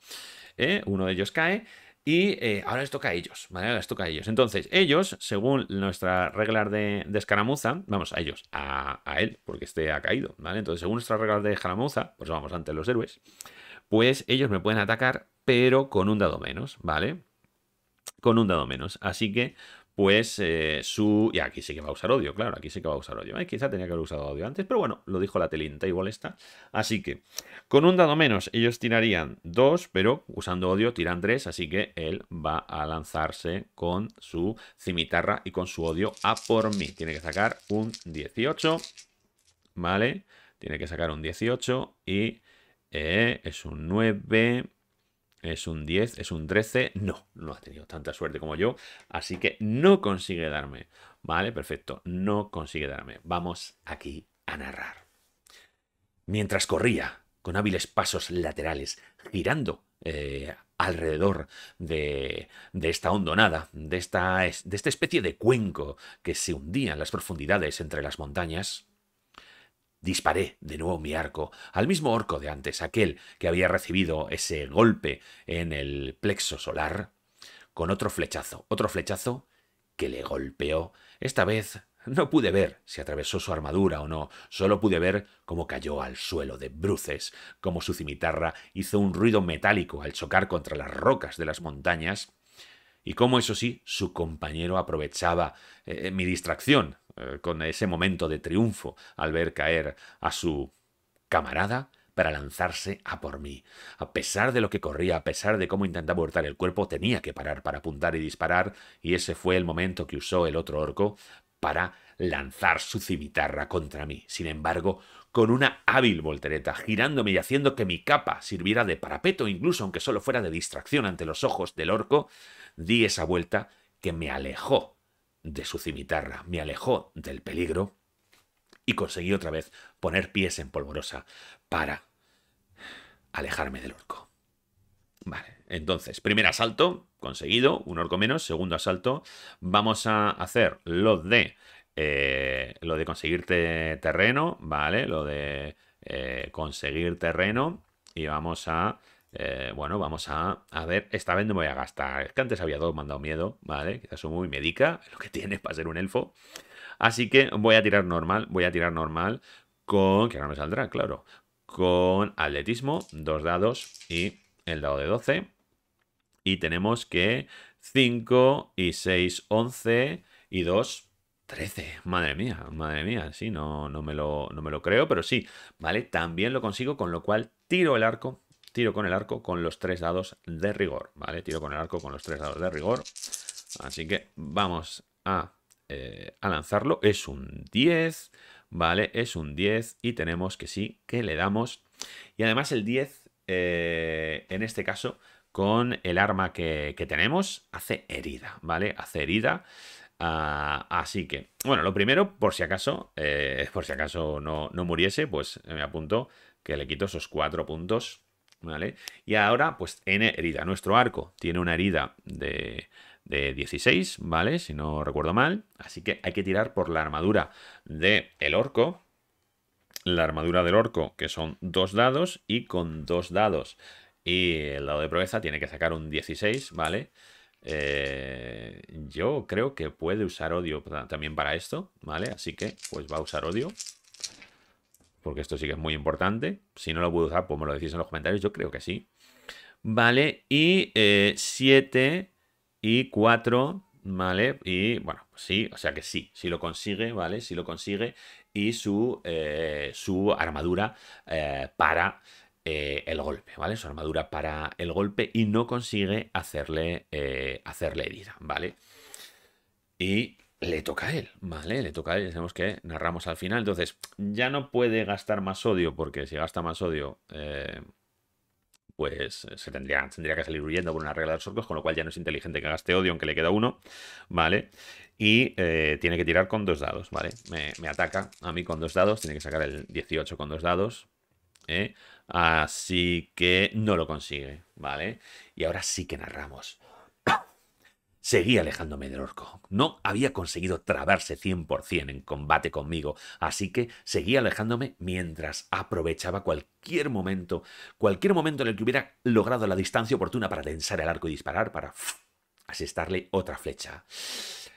Speaker 1: uno de ellos cae y eh, ahora les toca a ellos, ¿vale? Ahora les toca a ellos. Entonces, ellos, según nuestras reglas de, escaramuza, vamos a ellos, a, a, él, porque este ha caído, ¿vale? Entonces, según nuestras reglas de escaramuza, pues vamos ante los héroes, pues ellos me pueden atacar, pero con un dado menos, ¿vale? Con un dado menos. Así que pues eh, su... Y aquí sí que va a usar odio, claro, aquí sí que va a usar odio. Eh, quizá tenía que haber usado odio antes, pero bueno, lo dijo la telinta, y molesta Así que, con un dado menos, ellos tirarían dos, pero usando odio tiran tres, así que él va a lanzarse con su cimitarra y con su odio a por mí. Tiene que sacar un 18, ¿vale? Tiene que sacar un 18 y eh, es un 9 es un 10, es un 13. No, no ha tenido tanta suerte como yo. Así que no consigue darme. Vale, perfecto. No consigue darme. Vamos aquí a narrar. Mientras corría, con hábiles pasos laterales, girando eh, alrededor de, esta hondonada, de esta, de esta especie de cuenco que se hundía en las profundidades entre las montañas, Disparé de nuevo mi arco al mismo orco de antes, aquel que había recibido ese golpe en el plexo solar, con otro flechazo, otro flechazo que le golpeó. Esta vez no pude ver si atravesó su armadura o no, solo pude ver cómo cayó al suelo de bruces, cómo su cimitarra hizo un ruido metálico al chocar contra las rocas de las montañas, y cómo, eso sí, su compañero aprovechaba eh, eh, mi distracción eh, con ese momento de triunfo al ver caer a su camarada para lanzarse a por mí. A pesar de lo que corría, a pesar de cómo intentaba hurtar el cuerpo, tenía que parar para apuntar y disparar, y ese fue el momento que usó el otro orco para lanzar su cimitarra contra mí. Sin embargo, con una hábil voltereta, girándome y haciendo que mi capa sirviera de parapeto, incluso aunque solo fuera de distracción ante los ojos del orco, di esa vuelta que me alejó de su cimitarra, me alejó del peligro y conseguí otra vez poner pies en polvorosa para alejarme del orco. Vale, entonces, primer asalto conseguido, un orco menos, segundo asalto, vamos a hacer lo de eh, lo de conseguirte terreno, ¿vale? Lo de eh, conseguir terreno y vamos a eh, bueno, vamos a, ver, esta vez no me voy a gastar. Es que antes había todo mandado miedo, ¿vale? eso muy medica, lo que tiene para ser un elfo. Así que voy a tirar normal, voy a tirar normal con, que ahora me saldrá, claro, con atletismo, dos dados y el dado de 12. Y tenemos que 5 y 6, 11 y 2, 13. Madre mía, madre mía. Sí, no, no, me lo, no me lo creo, pero sí, ¿vale? También lo consigo, con lo cual tiro el arco tiro con el arco con los tres dados de rigor, ¿vale? Tiro con el arco con los tres dados de rigor. Así que vamos a, eh, lanzarlo. Es un 10, ¿vale? Es un 10 y tenemos que sí, que le damos. Y además el 10, eh, en este caso, con el arma que, tenemos, hace herida, ¿vale? Hace herida. Ah, así que, bueno, lo primero, por si acaso, eh, por si acaso no, no, muriese, pues me apunto que le quito esos cuatro puntos y ahora, pues n herida. Nuestro arco tiene una herida de, de 16, ¿vale? Si no recuerdo mal. Así que hay que tirar por la armadura del el orco. La armadura del orco, que son dos dados, y con dos dados. Y el dado de proeza tiene que sacar un 16, ¿vale? Eh, yo creo que puede usar odio también para esto, ¿vale? Así que, pues va a usar odio porque esto sí que es muy importante. Si no lo puedo usar, pues me lo decís en los comentarios, yo creo que sí. Vale, y 7 eh, y 4, ¿vale? Y bueno, pues sí, o sea que sí, si lo consigue, ¿vale? Si lo consigue y su, eh, su armadura eh, para el golpe, ¿vale? Su armadura para el golpe y no consigue hacerle, hacerle herida, ¿vale? Y le toca a él, ¿vale? Le toca a él, sabemos que narramos al final. Entonces, ya no puede gastar más odio porque si gasta más odio, eh, pues eh, se tendría, tendría que salir huyendo por una regla de los orcos, con lo cual ya no es inteligente que gaste odio, aunque le queda uno, ¿vale? Y eh, tiene que tirar con dos dados, ¿vale? Me, ataca a mí con dos dados, tiene que sacar el 18 con dos dados, Así que no lo consigue, ¿vale? Y ahora sí que narramos. Seguí alejándome del orco. No había conseguido trabarse 100% en combate conmigo, así que seguía alejándome mientras aprovechaba cualquier momento, cualquier momento en el que hubiera logrado la distancia oportuna para tensar el arco y disparar para asestarle otra flecha.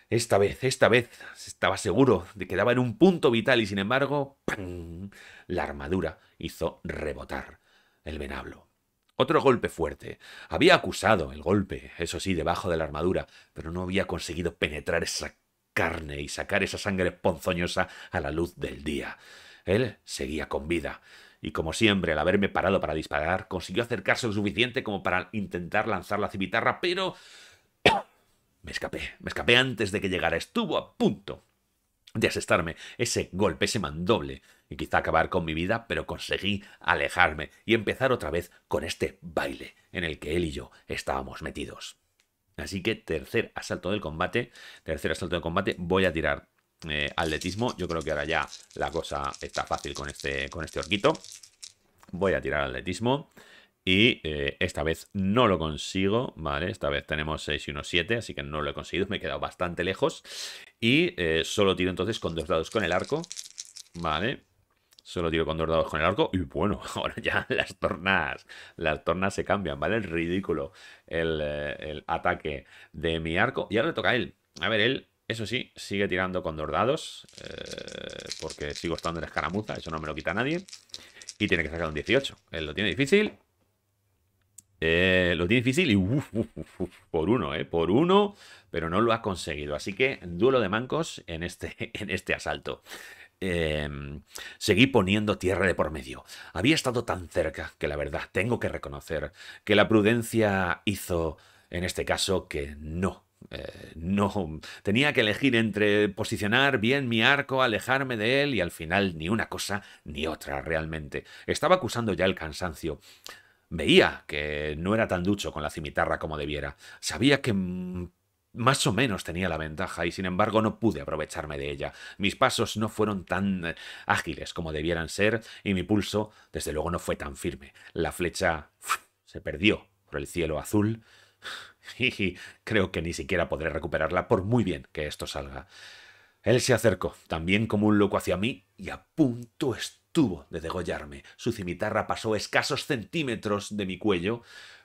Speaker 1: Esta vez, esta vez, estaba seguro de que daba en un punto vital y sin embargo, la armadura hizo rebotar el venablo. Otro golpe fuerte. Había acusado el golpe, eso sí, debajo de la armadura, pero no había conseguido penetrar esa carne y sacar esa sangre ponzoñosa a la luz del día. Él seguía con vida, y como siempre, al haberme parado para disparar, consiguió acercarse lo suficiente como para intentar lanzar la cimitarra, pero... me escapé, me escapé antes de que llegara, estuvo a punto de asestarme ese golpe, ese mandoble, y quizá acabar con mi vida, pero conseguí alejarme y empezar otra vez con este baile en el que él y yo estábamos metidos. Así que tercer asalto del combate, tercer asalto del combate, voy a tirar eh, atletismo. Yo creo que ahora ya la cosa está fácil con este, con este orquito. Voy a tirar atletismo. Y eh, esta vez no lo consigo, ¿vale? Esta vez tenemos 6 y 1, 7, así que no lo he conseguido, me he quedado bastante lejos. Y eh, solo tiro entonces con dos dados con el arco, ¿vale? Solo tiro con dos dados con el arco y bueno, ahora ya las tornas, las tornas se cambian, ¿vale? Es ridículo eh, el, ataque de mi arco. Y ahora le toca a él. A ver, él eso sí, sigue tirando con dos dados, porque sigo estando en escaramuza, eso no me lo quita nadie. Y tiene que sacar un 18. Él lo tiene difícil eh, lo difícil y por uno, eh, por uno, pero no lo ha conseguido. Así que duelo de mancos en este, en este asalto. Em, seguí poniendo tierra de por medio. Había estado tan cerca que la verdad tengo que reconocer que la prudencia hizo, en este caso, que no eh, no, tenía que elegir entre posicionar bien mi arco, alejarme de él y al final ni una cosa ni otra realmente. Estaba acusando ya el cansancio. Veía que no era tan ducho con la cimitarra como debiera. Sabía que más o menos tenía la ventaja y sin embargo no pude aprovecharme de ella. Mis pasos no fueron tan eh, ágiles como debieran ser y mi pulso desde luego no fue tan firme. La flecha se perdió por el cielo azul y creo que ni siquiera podré recuperarla por muy bien que esto salga. Él se acercó, también como un loco hacia mí, y a punto estuvo tuvo de degollarme. Su cimitarra pasó escasos centímetros de mi cuello,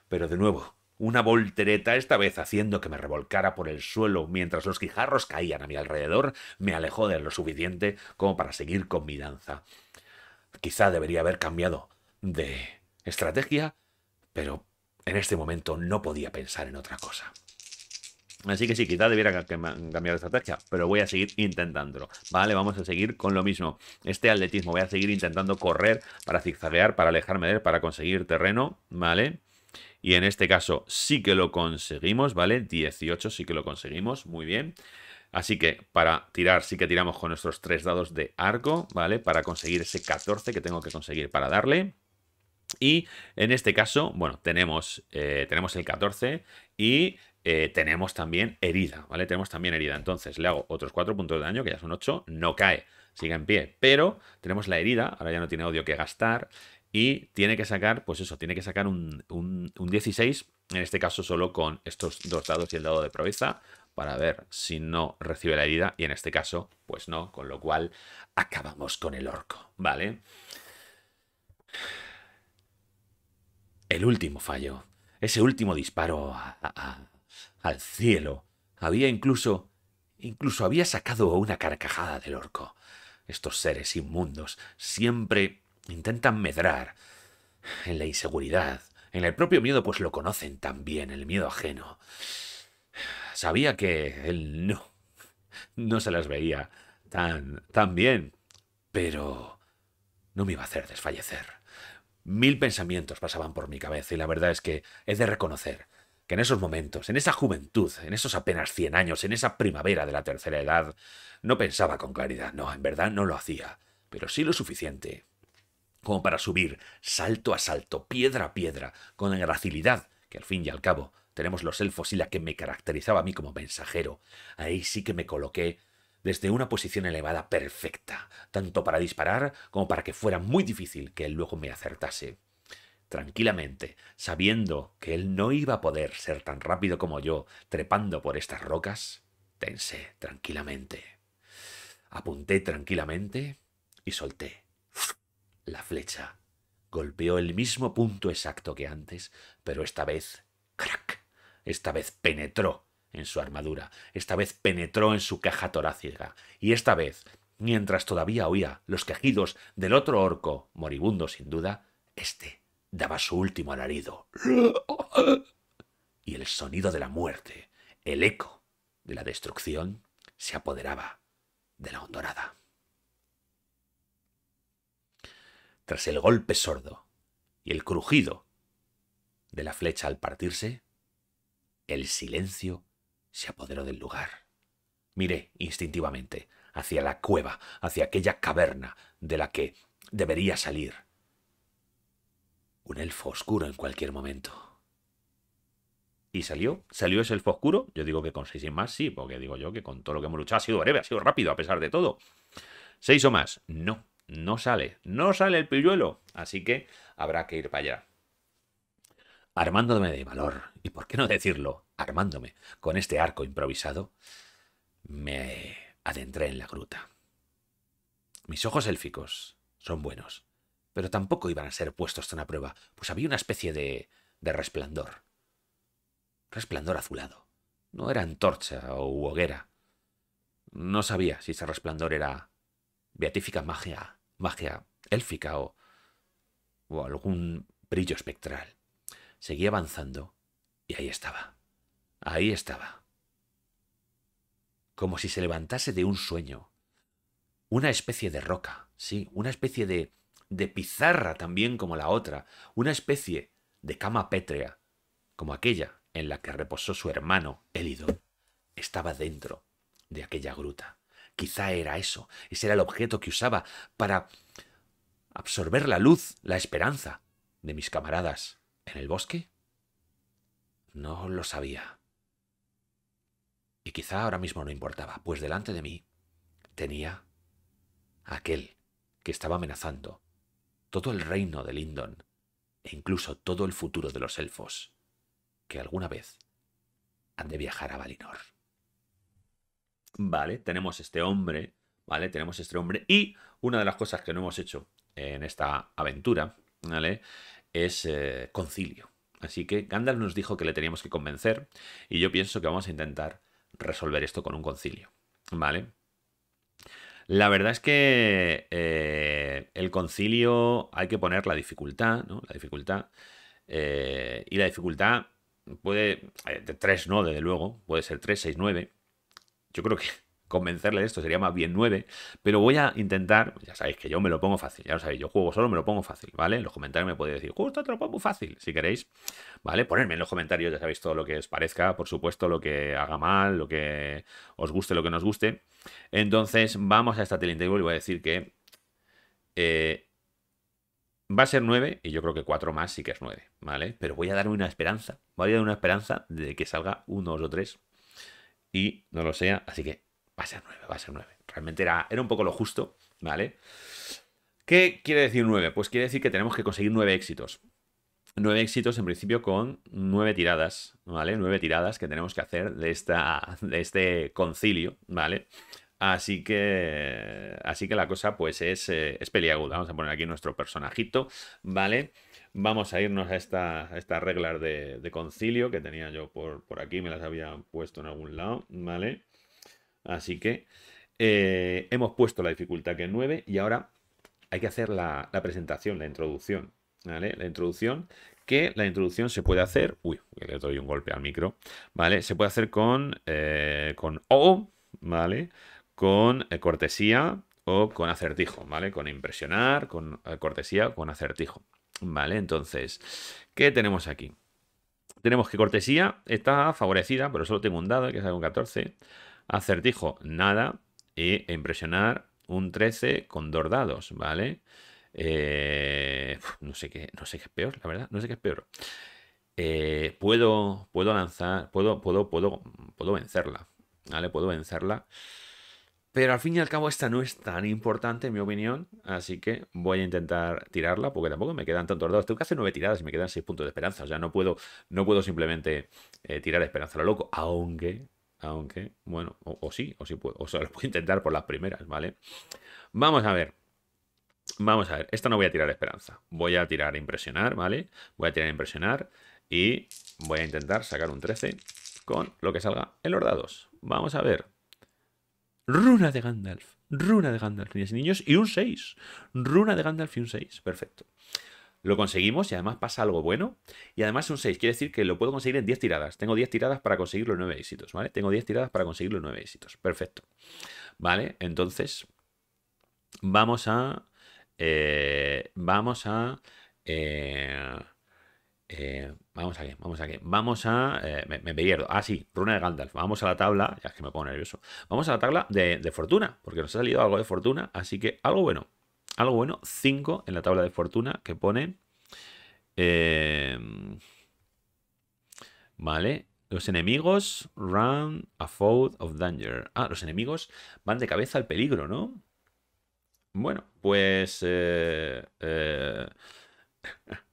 Speaker 1: pero de nuevo una voltereta, esta vez haciendo que me revolcara por el suelo mientras los guijarros caían a mi alrededor, me alejó de lo suficiente como para seguir con mi danza. Quizá debería haber cambiado de estrategia, pero en este momento no podía pensar en otra cosa. Así que sí, quizás debiera cambiar de estrategia, pero voy a seguir intentándolo. Vale, vamos a seguir con lo mismo. Este atletismo, voy a seguir intentando correr para zigzaguear, para alejarme de él, para conseguir terreno, ¿vale? Y en este caso sí que lo conseguimos, ¿vale? 18 sí que lo conseguimos, muy bien. Así que para tirar sí que tiramos con nuestros tres dados de arco, ¿vale? Para conseguir ese 14 que tengo que conseguir para darle. Y en este caso, bueno, tenemos, eh, tenemos el 14 y eh, tenemos también herida, ¿vale? Tenemos también herida. Entonces le hago otros 4 puntos de daño, que ya son 8, no cae, sigue en pie. Pero tenemos la herida, ahora ya no tiene odio que gastar. Y tiene que sacar, pues eso, tiene que sacar un, 16, en este caso solo con estos dos dados y el dado de proeza, para ver si no recibe la herida. Y en este caso, pues no, con lo cual acabamos con el orco, ¿vale? El último fallo, ese último disparo a al cielo. Había incluso... incluso había sacado una carcajada del orco. Estos seres inmundos siempre intentan medrar en la inseguridad, en el propio miedo, pues lo conocen también, el miedo ajeno. Sabía que él no, no se las veía tan, tan bien, pero no me iba a hacer desfallecer. Mil pensamientos pasaban por mi cabeza y la verdad es que he de reconocer que en esos momentos, en esa juventud, en esos apenas 100 años, en esa primavera de la tercera edad, no pensaba con claridad, no, en verdad no lo hacía, pero sí lo suficiente como para subir salto a salto, piedra a piedra, con la gracilidad que al fin y al cabo tenemos los elfos y la que me caracterizaba a mí como mensajero. Ahí sí que me coloqué desde una posición elevada perfecta, tanto para disparar como para que fuera muy difícil que él luego me acertase tranquilamente, sabiendo que él no iba a poder ser tan rápido como yo trepando por estas rocas, tensé tranquilamente. Apunté tranquilamente y solté. La flecha golpeó el mismo punto exacto que antes, pero esta vez, crack, esta vez penetró en su armadura, esta vez penetró en su caja torácica, y esta vez, mientras todavía oía los quejidos del otro orco, moribundo sin duda, este daba su último alarido. Y el sonido de la muerte, el eco de la destrucción, se apoderaba de la hondorada Tras el golpe sordo y el crujido de la flecha al partirse, el silencio se apoderó del lugar. Miré instintivamente hacia la cueva, hacia aquella caverna de la que debería salir un elfo oscuro en cualquier momento. Y salió, salió ese elfo oscuro. Yo digo que con seis y más sí, porque digo yo que con todo lo que hemos luchado ha sido breve, ha sido rápido a pesar de todo. Seis o más, no, no sale, no sale el pilluelo. Así que habrá que ir para allá. Armándome de valor, y por qué no decirlo, armándome con este arco improvisado, me adentré en la gruta. Mis ojos élficos son buenos, pero tampoco iban a ser puestos a una prueba, pues había una especie de, de resplandor. Resplandor azulado. No era antorcha o hoguera. No sabía si ese resplandor era beatífica magia, magia élfica o, o algún brillo espectral. Seguía avanzando y ahí estaba. Ahí estaba. Como si se levantase de un sueño. Una especie de roca, sí, una especie de de pizarra también como la otra, una especie de cama pétrea, como aquella en la que reposó su hermano Élido. Estaba dentro de aquella gruta. Quizá era eso, ese era el objeto que usaba para absorber la luz, la esperanza de mis camaradas en el bosque. No lo sabía. Y quizá ahora mismo no importaba, pues delante de mí tenía aquel que estaba amenazando todo el reino de Lindon e incluso todo el futuro de los elfos, que alguna vez han de viajar a Valinor. Vale, tenemos este hombre, ¿vale? Tenemos este hombre y una de las cosas que no hemos hecho en esta aventura, ¿vale? Es eh, concilio. Así que Gandalf nos dijo que le teníamos que convencer y yo pienso que vamos a intentar resolver esto con un concilio, ¿vale? La verdad es que eh, el concilio hay que poner la dificultad, ¿no? La dificultad. Eh, y la dificultad puede. Eh, de 3 no, desde luego. Puede ser 3, 6, 9. Yo creo que convencerle de esto, sería más bien 9, pero voy a intentar, ya sabéis que yo me lo pongo fácil, ya lo sabéis, yo juego solo, me lo pongo fácil, ¿vale? En los comentarios me podéis decir, justo te lo pongo fácil, si queréis, ¿vale? Ponerme en los comentarios, ya sabéis todo lo que os parezca, por supuesto, lo que haga mal, lo que os guste, lo que nos guste. Entonces, vamos a esta table y voy a decir que... Eh, va a ser 9 y yo creo que 4 más sí que es 9, ¿vale? Pero voy a darme una esperanza, voy a dar una esperanza de que salga 1, 2 o tres y no lo sea, así que va a ser 9, va a ser 9. Realmente era, era un poco lo justo, ¿vale? ¿Qué quiere decir 9? Pues quiere decir que tenemos que conseguir 9 éxitos. 9 éxitos en principio con 9 tiradas, ¿vale? 9 tiradas que tenemos que hacer de, esta, de este concilio, ¿vale? Así que, así que la cosa pues es, eh, peliaguda. Vamos a poner aquí nuestro personajito, ¿vale? Vamos a irnos a, esta, estas reglas de, concilio que tenía yo por, por aquí, me las había puesto en algún lado, ¿vale? Así que eh, hemos puesto la dificultad que es 9 y ahora hay que hacer la, presentación, la introducción. ¿Vale? La introducción, que la introducción se puede hacer, uy, le doy un golpe al micro, ¿vale? Se puede hacer con, eh, O, ¿vale? Con eh, cortesía o con acertijo, ¿vale? Con impresionar, con cortesía o con acertijo, ¿vale? Entonces, ¿qué tenemos aquí? Tenemos que cortesía está favorecida, pero solo tengo un dado, que es un 14. Acertijo, nada. Y impresionar un 13 con dos dados, ¿vale? Eh, no, sé qué, no sé qué es peor, la verdad, no sé qué es peor. Eh, puedo, puedo lanzar, puedo, puedo, puedo, puedo vencerla, ¿vale? Puedo vencerla. Pero al fin y al cabo esta no es tan importante en mi opinión, así que voy a intentar tirarla porque tampoco me quedan tantos dados. Tengo que hacer nueve tiradas y me quedan seis puntos de esperanza, o sea, no puedo, no puedo simplemente eh, tirar esperanza a lo loco, aunque aunque, bueno, o, sí, o sí puedo, o se lo puedo intentar por las primeras, ¿vale? Vamos a ver. Vamos a ver, esta no voy a tirar esperanza. Voy a tirar impresionar, ¿vale? Voy a tirar impresionar y voy a intentar sacar un 13 con lo que salga en los dados. Vamos a ver. Runa de Gandalf. Runa de Gandalf, niñas y niños. Y un 6. Runa de Gandalf y un 6. Perfecto. Lo conseguimos y además pasa algo bueno. Y además es un 6, quiere decir que lo puedo conseguir en 10 tiradas. Tengo 10 tiradas para conseguir los 9 éxitos, ¿vale? Tengo 10 tiradas para conseguir los 9 éxitos. Perfecto. Vale, entonces vamos a... Eh, vamos a... Eh, eh, vamos a vamos a Vamos a. me, me, pierdo. Ah, sí, runa de Gandalf. Vamos a la tabla. Ya es que me pongo nervioso. Vamos a la tabla de fortuna. Porque nos ha salido algo de fortuna. Así que algo bueno algo bueno, 5 en la tabla de fortuna que pone... Em, vale, los enemigos run a of danger. Ah, los enemigos van de cabeza al peligro, ¿no? Bueno, pues... Eh, eh,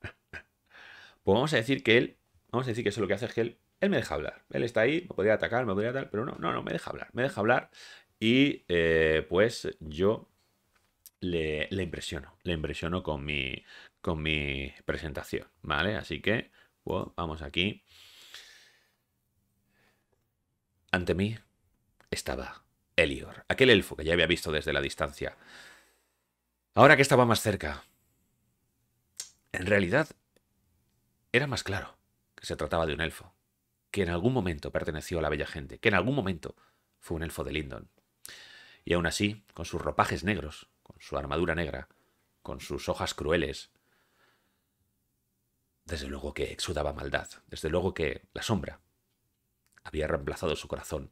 Speaker 1: pues vamos a decir que él... Vamos a decir que eso lo que hace es que él... Él me deja hablar. Él está ahí, me podría atacar, me podría tal, pero no, no, no, me deja hablar. Me deja hablar y eh, pues yo le, impresionó, le impresionó con mi, con mi presentación, ¿vale? Así que vamos aquí. Ante mí estaba Elior, aquel elfo que ya había visto desde la distancia. Ahora que estaba más cerca, en realidad era más claro que se trataba de un elfo, que en algún momento perteneció a la bella gente, que en algún momento fue un elfo de Lindon. Y aún así, con sus ropajes negros, su armadura negra, con sus hojas crueles. Desde luego que exudaba maldad, desde luego que la sombra había reemplazado su corazón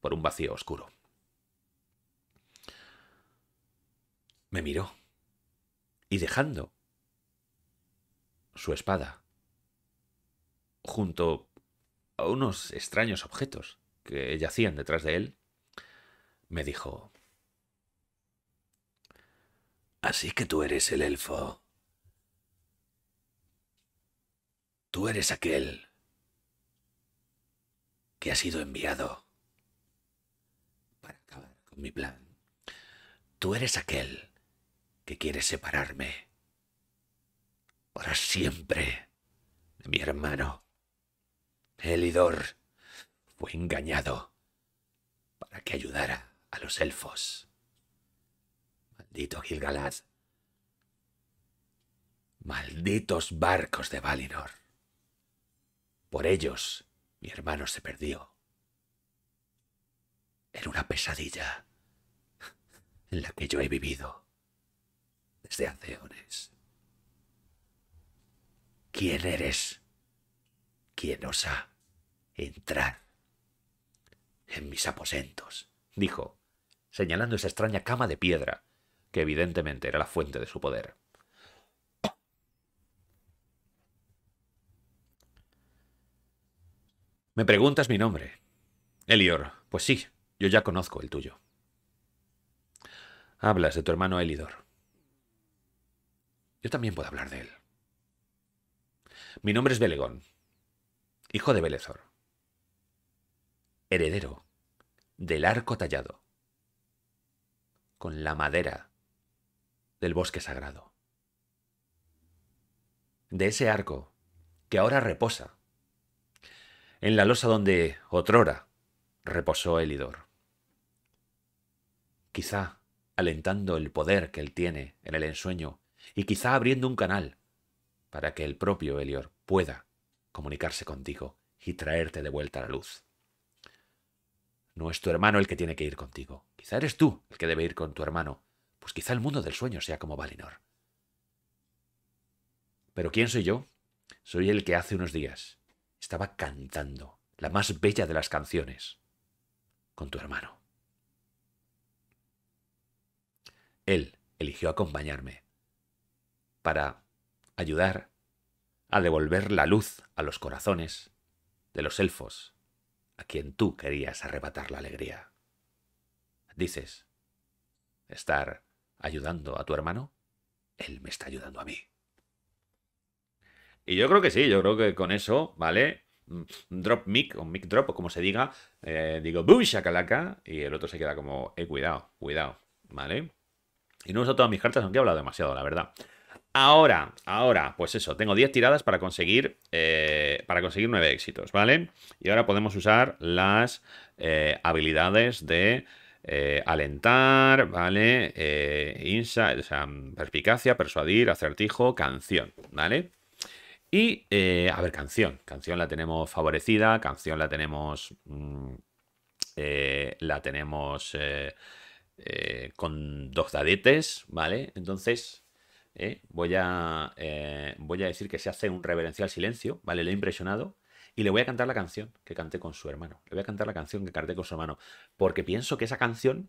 Speaker 1: por un vacío oscuro. Me miró y dejando su espada junto a unos extraños objetos que yacían detrás de él, me dijo, Así que tú eres el elfo. Tú eres aquel que ha sido enviado para acabar con mi plan. Tú eres aquel que quiere separarme para siempre de mi hermano. Elidor fue engañado para que ayudara a los elfos. Maldito Gilgalad. Malditos barcos de Valinor. Por ellos mi hermano se perdió. Era una pesadilla en la que yo he vivido desde hace horas. ¿Quién eres? ¿Quién osa entrar en mis aposentos? dijo, señalando esa extraña cama de piedra que evidentemente era la fuente de su poder. Me preguntas mi nombre. Elior, pues sí, yo ya conozco el tuyo. Hablas de tu hermano Elidor. Yo también puedo hablar de él. Mi nombre es Belegón, hijo de Belezor, heredero del arco tallado, con la madera del bosque sagrado. De ese arco que ahora reposa en la losa donde otrora reposó Elidor. Quizá alentando el poder que él tiene en el ensueño y quizá abriendo un canal para que el propio Elior pueda comunicarse contigo y traerte de vuelta a la luz. No es tu hermano el que tiene que ir contigo, quizá eres tú el que debe ir con tu hermano pues quizá el mundo del sueño sea como Valinor. Pero ¿quién soy yo? Soy el que hace unos días estaba cantando la más bella de las canciones con tu hermano. Él eligió acompañarme para ayudar a devolver la luz a los corazones de los elfos a quien tú querías arrebatar la alegría. Dices estar ayudando a tu hermano, él me está ayudando a mí. Y yo creo que sí, yo creo que con eso, ¿vale? Mm, drop mic o mic drop o como se diga, eh, digo boom shakalaka y el otro se queda como, eh, cuidado, cuidado, ¿vale? Y no uso todas mis cartas, aunque he hablado demasiado, la verdad. Ahora, ahora, pues eso, tengo 10 tiradas para conseguir eh, para conseguir 9 éxitos, ¿vale? Y ahora podemos usar las eh, habilidades de eh, alentar, ¿vale? Eh, perspicacia, persuadir, acertijo, canción, ¿vale? Y, eh, a ver, canción. Canción la tenemos favorecida, canción la tenemos... Mm, eh, la tenemos con dos dadetes, ¿vale? Entonces, voy, a, voy a decir que se hace un reverencial silencio, ¿vale? Le he impresionado, y le voy a cantar la canción que canté con su hermano. Le voy a cantar la canción que canté con su hermano. Porque pienso que esa canción,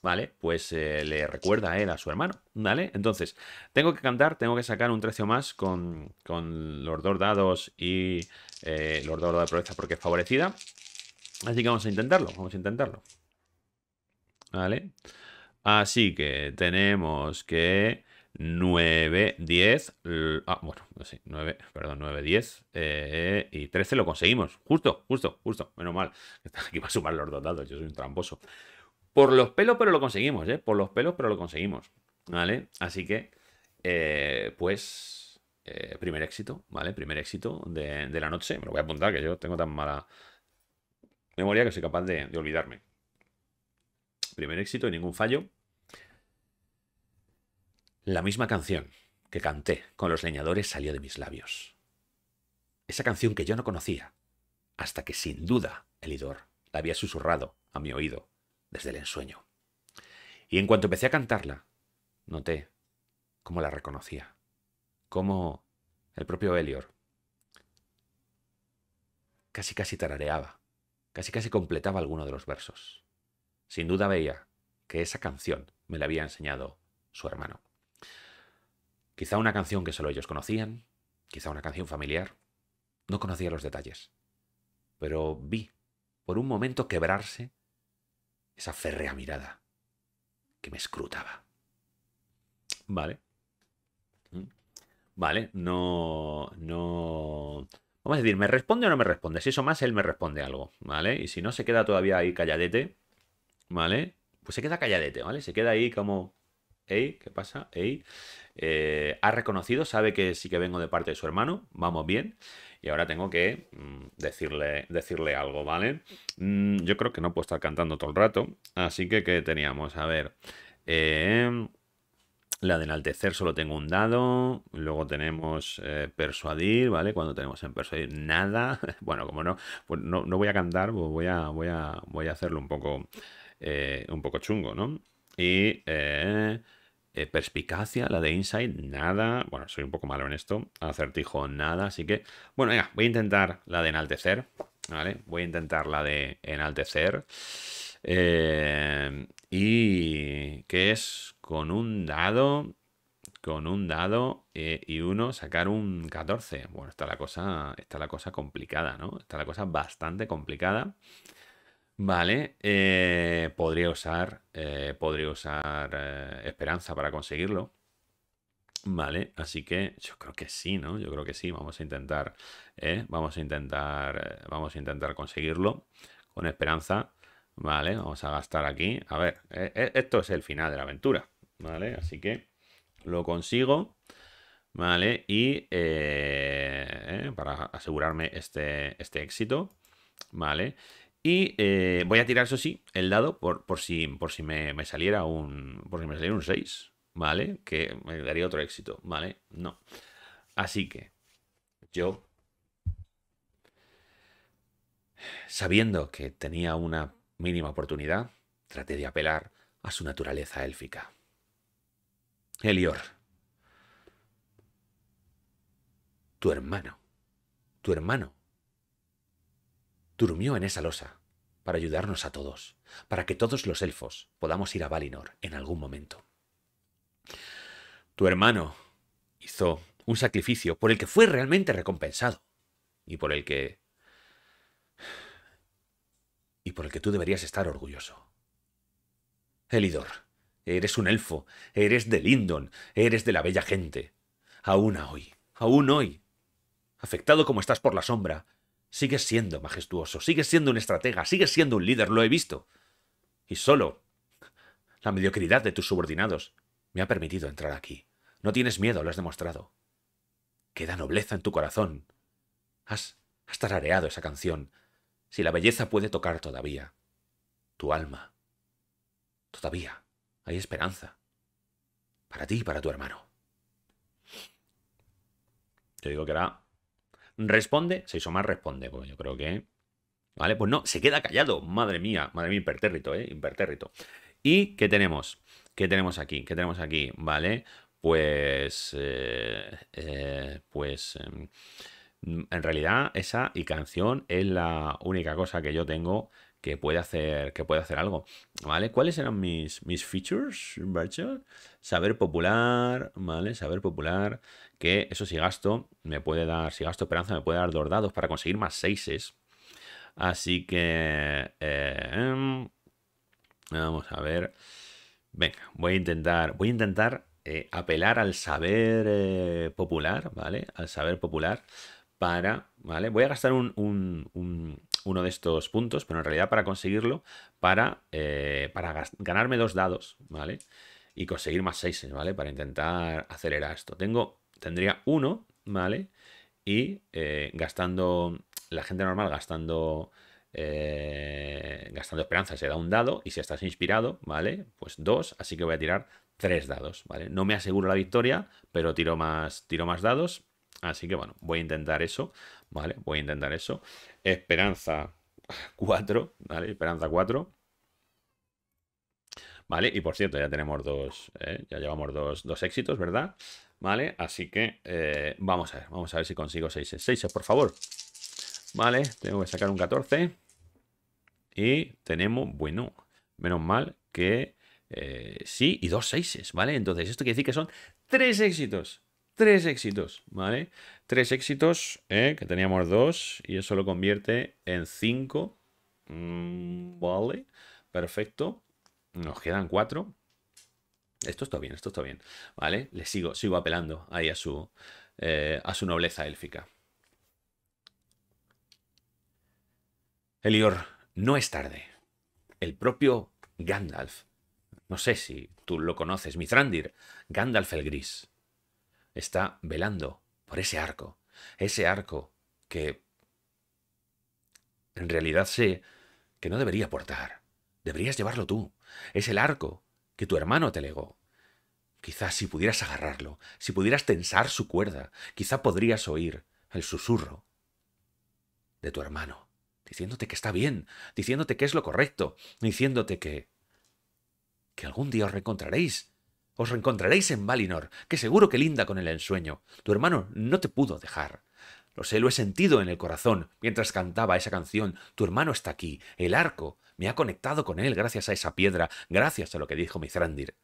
Speaker 1: ¿vale? Pues eh, le recuerda a él, a su hermano, ¿vale? Entonces, tengo que cantar, tengo que sacar un trecio más con, con los dos dados y eh, los dos dados de proeza porque es favorecida. Así que vamos a intentarlo, vamos a intentarlo. ¿Vale? Así que tenemos que 9, 10. Ah, bueno, sé 9, perdón, 9, 10. Eh, y 13 lo conseguimos. Justo, justo, justo. Menos mal. Aquí va a sumar los dos dados Yo soy un tramposo. Por los pelos, pero lo conseguimos, ¿eh? Por los pelos, pero lo conseguimos. ¿Vale? Así que, eh, pues, eh, primer éxito, ¿vale? Primer éxito de, la noche. Me lo voy a apuntar, que yo tengo tan mala memoria que soy capaz de olvidarme. Primer éxito y ningún fallo. La misma canción que canté con los leñadores salió de mis labios. Esa canción que yo no conocía, hasta que sin duda Elidor la había susurrado a mi oído desde el ensueño. Y en cuanto empecé a cantarla, noté cómo la reconocía, cómo el propio Elior casi casi tarareaba, casi casi completaba alguno de los versos. Sin duda veía que esa canción me la había enseñado su hermano. Quizá una canción que solo ellos conocían, quizá una canción familiar. No conocía los detalles, pero vi por un momento quebrarse esa férrea mirada que me escrutaba. Vale. Mm. Vale, no, no... Vamos a decir, ¿me responde o no me responde? Si eso más, él me responde algo, ¿vale? Y si no se queda todavía ahí calladete, ¿vale? Pues se queda calladete, ¿vale? Se queda ahí como... Ey, ¿qué pasa? Ey. Eh, ha reconocido, sabe que sí que vengo de parte de su hermano, vamos bien. Y ahora tengo que mm, decirle, decirle algo, ¿vale? Mm, yo creo que no puedo estar cantando todo el rato. Así que, ¿qué teníamos? A ver. Eh, la de enaltecer solo tengo un dado. Luego tenemos eh, persuadir, ¿vale? Cuando tenemos en persuadir nada. Bueno, como no, pues no, voy a cantar, pues voy a, voy a, hacerlo un poco, un poco chungo, ¿no? Y eh, perspicacia, la de Insight, nada. Bueno, soy un poco malo en esto. Acertijo, nada. Así que, bueno, voy a intentar la de enaltecer. Voy a intentar la de enaltecer. Eh, y que es con un dado, con un dado eh, y uno sacar un 14. Bueno, está la cosa, está la cosa complicada, ¿no? Está la cosa bastante complicada. Vale, eh, podría usar, eh, podría usar eh, esperanza para conseguirlo. Vale, así que yo creo que sí, ¿no? Yo creo que sí, vamos a intentar, vamos a intentar, vamos a intentar conseguirlo con esperanza. Vale, vamos a gastar aquí. A ver, e, e, esto es el final de la aventura, ¿vale? Así que lo consigo. ¿vale? Y para asegurarme este, este éxito, ¿vale? Y eh, voy a tirar, eso sí, el dado por, si, por si me, me, saliera un. Por si me saliera un 6. ¿Vale? Que me daría otro éxito. ¿Vale? No. Así que. Yo. Sabiendo que tenía una mínima oportunidad, traté de apelar a su naturaleza élfica. Elior. Tu hermano. Tu hermano durmió en esa losa, para ayudarnos a todos, para que todos los elfos podamos ir a Valinor en algún momento. Tu hermano hizo un sacrificio por el que fue realmente recompensado y por el que... y por el que tú deberías estar orgulloso. Elidor, eres un elfo, eres de Lindon, eres de la bella gente. Aún hoy, aún hoy, afectado como estás por la sombra, Sigues siendo majestuoso, sigues siendo un estratega, sigues siendo un líder, lo he visto. Y solo la mediocridad de tus subordinados me ha permitido entrar aquí. No tienes miedo, lo has demostrado. Queda nobleza en tu corazón. Has, has tarareado esa canción. Si la belleza puede tocar todavía, tu alma. Todavía hay esperanza. Para ti y para tu hermano. te digo que era ¿Responde? Seis o más responde, porque yo creo que... ¿Vale? Pues no, se queda callado. Madre mía, madre mía, impertérrito, ¿eh? Impertérrito. ¿Y qué tenemos? ¿Qué tenemos aquí? ¿Qué tenemos aquí? ¿Vale? Pues... Eh, eh, pues... Em, en realidad, esa y canción es la única cosa que yo tengo que puede hacer, que puede hacer algo. ¿Vale? ¿Cuáles eran mis, mis features virtual? Saber popular, ¿vale? Saber popular, que eso si gasto, me puede dar, si gasto esperanza, me puede dar dos dados para conseguir más seises. Así que... Eh, vamos a ver. Venga, voy a intentar, voy a intentar eh, apelar al saber eh, popular, ¿vale? Al saber popular para, ¿vale? Voy a gastar un, un, uno de estos puntos, pero en realidad para conseguirlo, para, eh, ganarme dos dados, ¿vale? Y conseguir más seis, ¿vale? Para intentar acelerar esto. Tengo, tendría uno, ¿vale? Y eh, gastando, la gente normal gastando... Eh, gastando esperanza se da un dado y si estás inspirado, ¿vale? Pues dos, así que voy a tirar tres dados, ¿vale? No me aseguro la victoria, pero tiro más, tiro más dados Así que bueno, voy a intentar eso, ¿vale? Voy a intentar eso. Esperanza 4, ¿vale? Esperanza 4. ¿Vale? Y por cierto, ya tenemos dos, ¿eh? ya llevamos dos, éxitos, ¿verdad? ¿Vale? Así que eh, vamos a ver, vamos a ver si consigo 6 6 por favor. Vale, tengo que sacar un 14. Y tenemos, bueno, menos mal que eh, sí y dos 6, ¿vale? Entonces esto quiere decir que son tres éxitos tres éxitos, ¿vale? Tres éxitos, ¿eh? que teníamos dos, y eso lo convierte en cinco. Mm, vale, perfecto. Nos quedan cuatro. Esto está bien, esto está bien. ¿Vale? Le sigo, sigo apelando ahí a su, eh, a su nobleza élfica. Elior, no es tarde. El propio Gandalf, no sé si tú lo conoces, Mithrandir, Gandalf el Gris, está velando por ese arco, ese arco que en realidad sé que no debería portar, deberías llevarlo tú, es el arco que tu hermano te legó. Quizás si pudieras agarrarlo, si pudieras tensar su cuerda, quizá podrías oír el susurro de tu hermano, diciéndote que está bien, diciéndote que es lo correcto, diciéndote que... que algún día os reencontraréis os reencontraréis en Valinor, que seguro que linda con el ensueño. Tu hermano no te pudo dejar. Lo sé, lo he sentido en el corazón mientras cantaba esa canción. Tu hermano está aquí, el arco. Me ha conectado con él gracias a esa piedra, gracias a lo que dijo Mithrandir.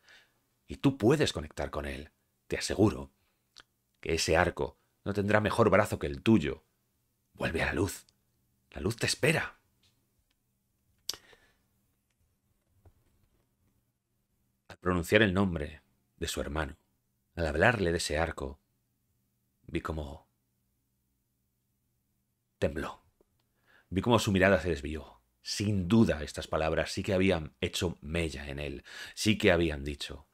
Speaker 1: Y tú puedes conectar con él. Te aseguro que ese arco no tendrá mejor brazo que el tuyo. Vuelve a la luz. La luz te espera. Al pronunciar el nombre de su hermano. Al hablarle de ese arco, vi cómo tembló. Vi cómo su mirada se desvió. Sin duda estas palabras sí que habían hecho mella en él, sí que habían dicho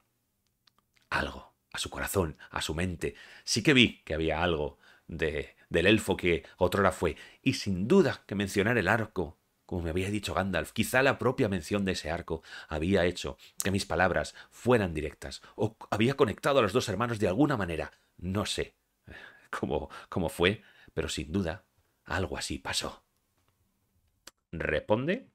Speaker 1: algo a su corazón, a su mente. Sí que vi que había algo de, del elfo que otrora fue, y sin duda que mencionar el arco como me había dicho Gandalf, quizá la propia mención de ese arco había hecho que mis palabras fueran directas, o había conectado a los dos hermanos de alguna manera. No sé cómo, cómo fue, pero sin duda algo así pasó. Responde.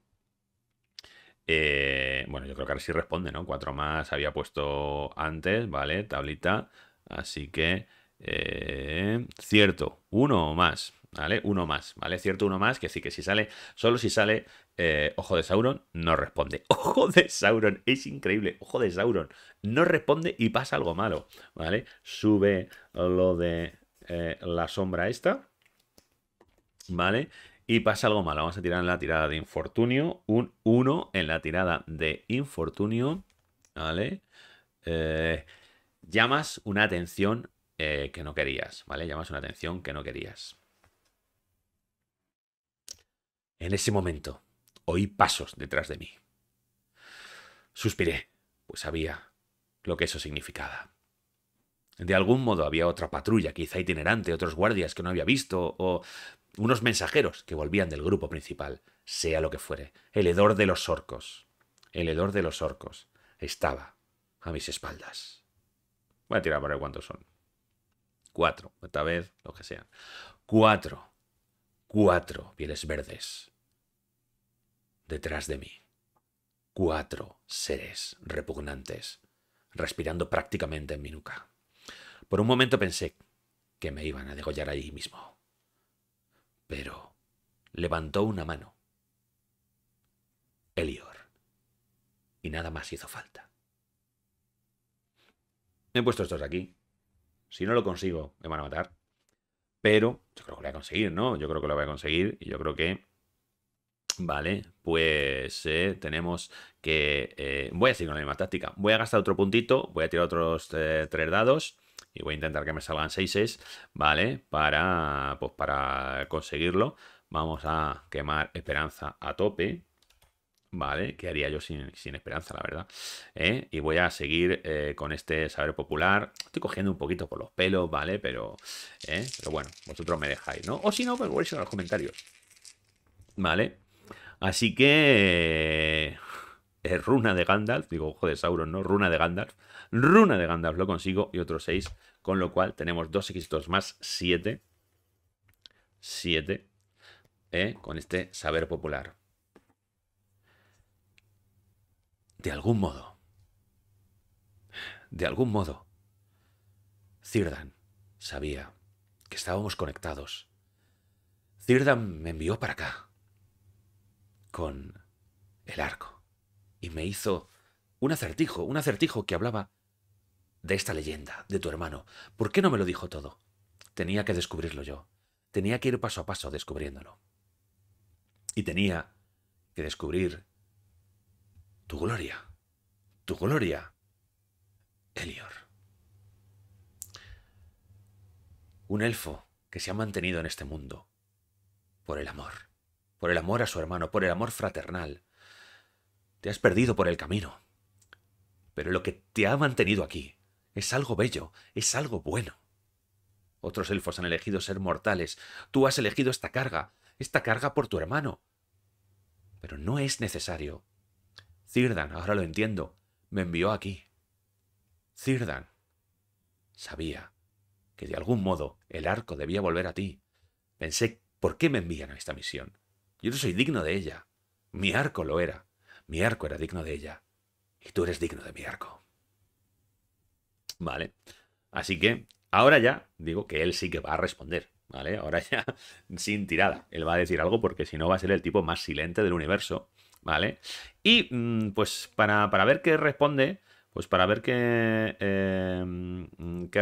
Speaker 1: Eh, bueno, yo creo que ahora sí responde, ¿no? Cuatro más había puesto antes, ¿vale? Tablita. Así que... Eh, cierto, uno o más. ¿vale? Uno más, ¿vale? Cierto, uno más, que sí, que si sale, solo si sale eh, Ojo de Sauron, no responde. Ojo de Sauron, es increíble, Ojo de Sauron, no responde y pasa algo malo, ¿vale? Sube lo de eh, la sombra esta, ¿vale? Y pasa algo malo, vamos a tirar en la tirada de infortunio, un 1 en la tirada de infortunio, ¿vale? Eh, llamas una atención que no querías, ¿vale? Llamas una atención que no querías. En ese momento oí pasos detrás de mí. Suspiré, pues sabía lo que eso significaba. De algún modo había otra patrulla, quizá itinerante, otros guardias que no había visto, o unos mensajeros que volvían del grupo principal, sea lo que fuere. El hedor de los orcos, el hedor de los orcos, estaba a mis espaldas. Voy a tirar para ver cuántos son. Cuatro, esta vez, lo que sean. Cuatro cuatro pieles verdes detrás de mí. Cuatro seres repugnantes, respirando prácticamente en mi nuca. Por un momento pensé que me iban a degollar ahí mismo. Pero levantó una mano. Elior. Y nada más hizo falta. he puesto estos aquí. Si no lo consigo, me van a matar pero yo creo que lo voy a conseguir, ¿no? Yo creo que lo voy a conseguir y yo creo que... Vale, pues eh, tenemos que... Eh, voy a seguir con la misma táctica. Voy a gastar otro puntito, voy a tirar otros eh, tres dados y voy a intentar que me salgan 6 ¿vale? Para, pues, para conseguirlo. Vamos a quemar esperanza a tope. ¿vale? que haría yo sin, sin esperanza, la verdad? ¿Eh? Y voy a seguir eh, con este saber popular. Estoy cogiendo un poquito por los pelos, ¿vale? Pero, ¿eh? Pero bueno, vosotros me dejáis, ¿no? O si no, pues voy a en los comentarios. ¿Vale? Así que... runa de Gandalf, digo, ojo de Sauron, ¿no? Runa de Gandalf. Runa de Gandalf lo consigo y otros seis con lo cual tenemos dos éxitos más, 7. 7. Con este saber popular. De algún modo. De algún modo. Cirdan sabía que estábamos conectados. Cirdan me envió para acá. Con el arco. Y me hizo un acertijo, un acertijo que hablaba de esta leyenda, de tu hermano. ¿Por qué no me lo dijo todo? Tenía que descubrirlo yo. Tenía que ir paso a paso descubriéndolo. Y tenía que descubrir tu gloria, tu gloria, Elior. Un elfo que se ha mantenido en este mundo por el amor, por el amor a su hermano, por el amor fraternal. Te has perdido por el camino, pero lo que te ha mantenido aquí es algo bello, es algo bueno. Otros elfos han elegido ser mortales, tú has elegido esta carga, esta carga por tu hermano. Pero no es necesario Zirdan, ahora lo entiendo, me envió aquí. Cirdan. Sabía que de algún modo el arco debía volver a ti. Pensé, ¿por qué me envían a esta misión? Yo no soy digno de ella. Mi arco lo era. Mi arco era digno de ella. Y tú eres digno de mi arco. Vale. Así que ahora ya digo que él sí que va a responder. ¿Vale? Ahora ya sin tirada. Él va a decir algo porque si no va a ser el tipo más silente del universo. ¿vale? Y mm, pues para, ver qué responde, pues para ver qué, eh,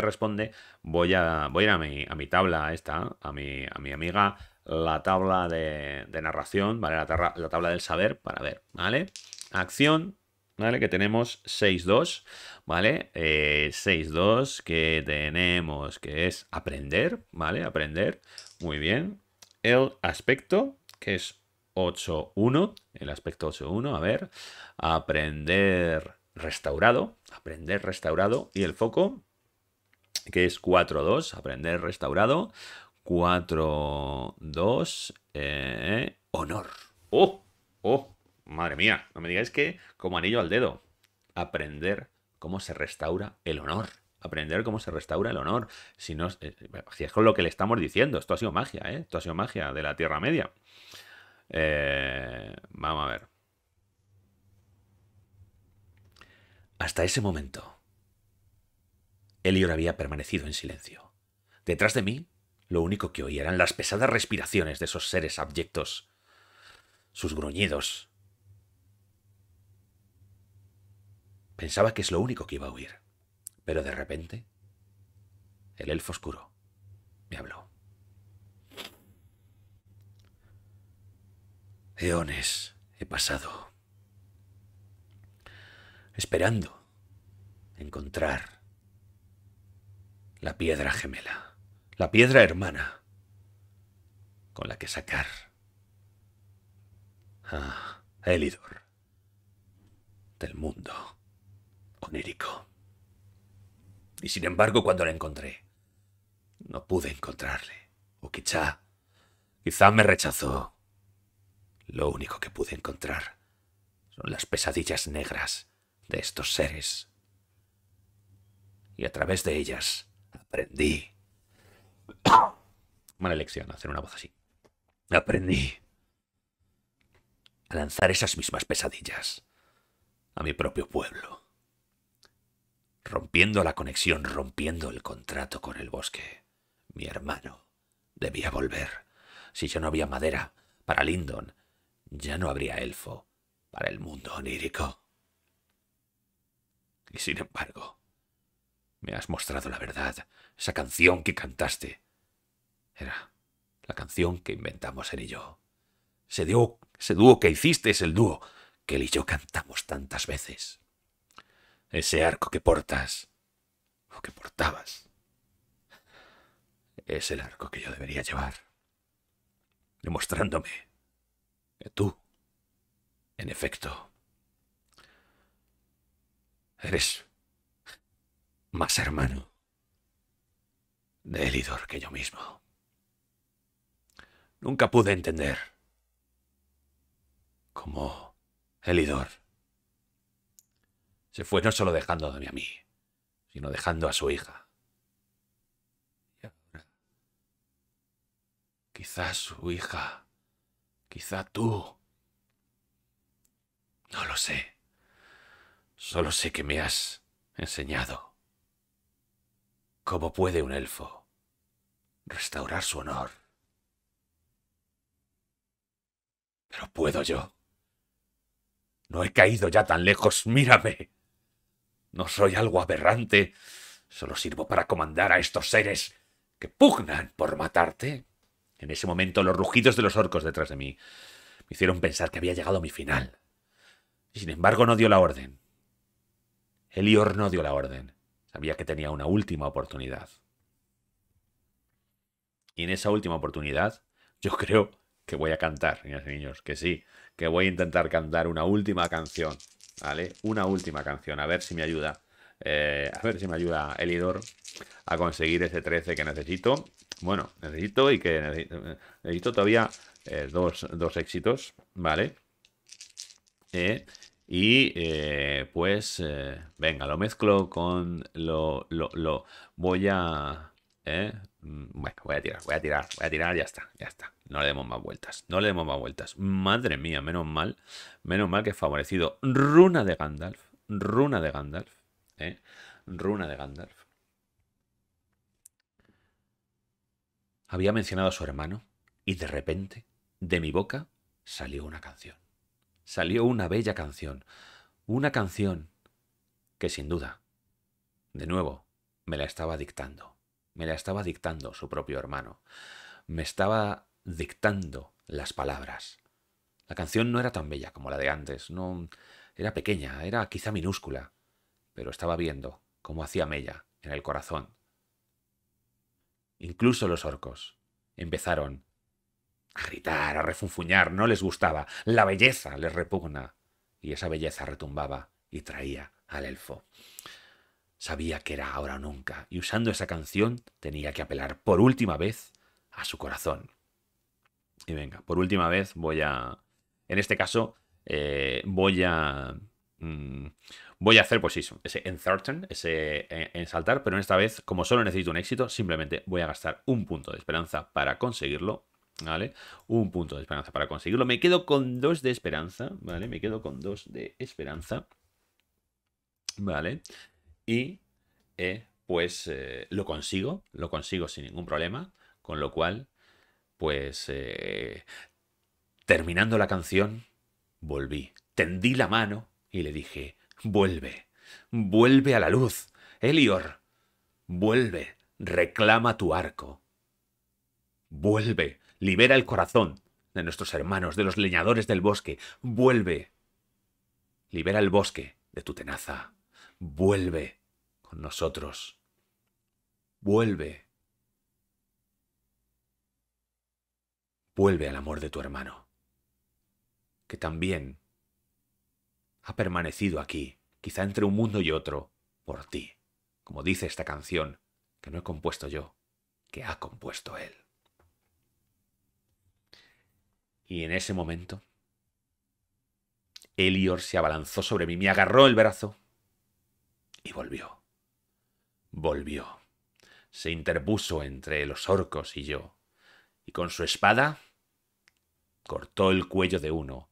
Speaker 1: responde, voy a, voy a ir a mi, tabla esta, a mi, a mi amiga, la tabla de, narración, ¿vale? La, tabla, del saber, para ver, ¿vale? Acción, ¿vale? Que tenemos 6.2, ¿vale? Eh, 6.2 que tenemos, que es aprender, ¿vale? Aprender, muy bien. El aspecto, que es 8.1, el aspecto 8.1, a ver, aprender restaurado, aprender restaurado y el foco que es 4.2, aprender restaurado, 4.2, eh, honor. ¡Oh! ¡Oh! Madre mía, no me digáis que como anillo al dedo, aprender cómo se restaura el honor aprender cómo se restaura el honor. Si, no, eh, si es con lo que le estamos diciendo, esto ha sido magia, ¿eh? esto ha sido magia de la Tierra Media. Eh, vamos a ver. Hasta ese momento, Elior había permanecido en silencio. Detrás de mí, lo único que oía eran las pesadas respiraciones de esos seres abyectos, sus gruñidos. Pensaba que es lo único que iba a oír, pero de repente, el elfo oscuro me habló. he pasado esperando encontrar la piedra gemela, la piedra hermana con la que sacar a Elidor del mundo Érico. Y sin embargo, cuando la encontré, no pude encontrarle. O quizá, quizá me rechazó. Lo único que pude encontrar son las pesadillas negras de estos seres. Y a través de ellas aprendí... Mala elección hacer una voz así. Aprendí a lanzar esas mismas pesadillas a mi propio pueblo, rompiendo la conexión, rompiendo el contrato con el bosque. Mi hermano debía volver. Si yo no había madera para Lindon, ya no habría elfo para el mundo onírico. Y sin embargo, me has mostrado la verdad. Esa canción que cantaste era la canción que inventamos él y yo. Ese dúo, que hiciste es el dúo que él y yo cantamos tantas veces. Ese arco que portas, o que portabas, es el arco que yo debería llevar, demostrándome Tú, en efecto, eres más hermano de Elidor que yo mismo. Nunca pude entender cómo Elidor se fue no solo dejándome a mí, sino dejando a su hija. quizás su hija Quizá tú. No lo sé. Solo sé que me has enseñado cómo puede un elfo restaurar su honor. Pero puedo yo. No he caído ya tan lejos, mírame. No soy algo aberrante. Solo sirvo para comandar a estos seres que pugnan por matarte. En ese momento los rugidos de los orcos detrás de mí me hicieron pensar que había llegado mi final. Y sin embargo no dio la orden. Elior no dio la orden. Sabía que tenía una última oportunidad. Y en esa última oportunidad, yo creo que voy a cantar, niñas y niños, que sí, que voy a intentar cantar una última canción, ¿vale? Una última canción, a ver si me ayuda eh, a ver si me ayuda Elidor a conseguir ese 13 que necesito. Bueno, necesito y que necesito, todavía eh, dos, éxitos, ¿vale? Eh, y pues, venga, lo mezclo con lo, lo, lo voy a... Bueno, voy a tirar, voy a tirar, voy a tirar, ya está, ya está. No le demos más vueltas, no le demos más vueltas. Madre mía, menos mal, menos mal que favorecido. Runa de Gandalf, runa de Gandalf. ¿eh? Runa de Gandalf. Había mencionado a su hermano y de repente, de mi boca, salió una canción. Salió una bella canción. Una canción que sin duda, de nuevo, me la estaba dictando. Me la estaba dictando su propio hermano. Me estaba dictando las palabras. La canción no era tan bella como la de antes, no era pequeña, era quizá minúscula, pero estaba viendo cómo hacía mella en el corazón. Incluso los orcos empezaron a gritar, a refunfuñar, no les gustaba, la belleza les repugna, y esa belleza retumbaba y traía al elfo. Sabía que era ahora o nunca, y usando esa canción tenía que apelar por última vez a su corazón. Y venga, por última vez voy a... En este caso, eh, voy a Mm, voy a hacer pues eso, ese uncertain, ese eh, en saltar pero en esta vez, como solo necesito un éxito, simplemente voy a gastar un punto de esperanza para conseguirlo. ¿Vale? Un punto de esperanza para conseguirlo. Me quedo con dos de esperanza, ¿vale? Me quedo con dos de esperanza. ¿Vale? Y eh, pues eh, lo consigo, lo consigo sin ningún problema, con lo cual, pues terminando la canción, volví, tendí la mano y le dije, vuelve, vuelve a la luz, Elior, vuelve, reclama tu arco. Vuelve, libera el corazón de nuestros hermanos, de los leñadores del bosque, vuelve, libera el bosque de tu tenaza, vuelve con nosotros, vuelve. Vuelve al amor de tu hermano, que también ha permanecido aquí, quizá entre un mundo y otro, por ti, como dice esta canción, que no he compuesto yo, que ha compuesto él. Y en ese momento, Elior se abalanzó sobre mí, me agarró el brazo y volvió. Volvió. Se interpuso entre los orcos y yo, y con su espada cortó el cuello de uno.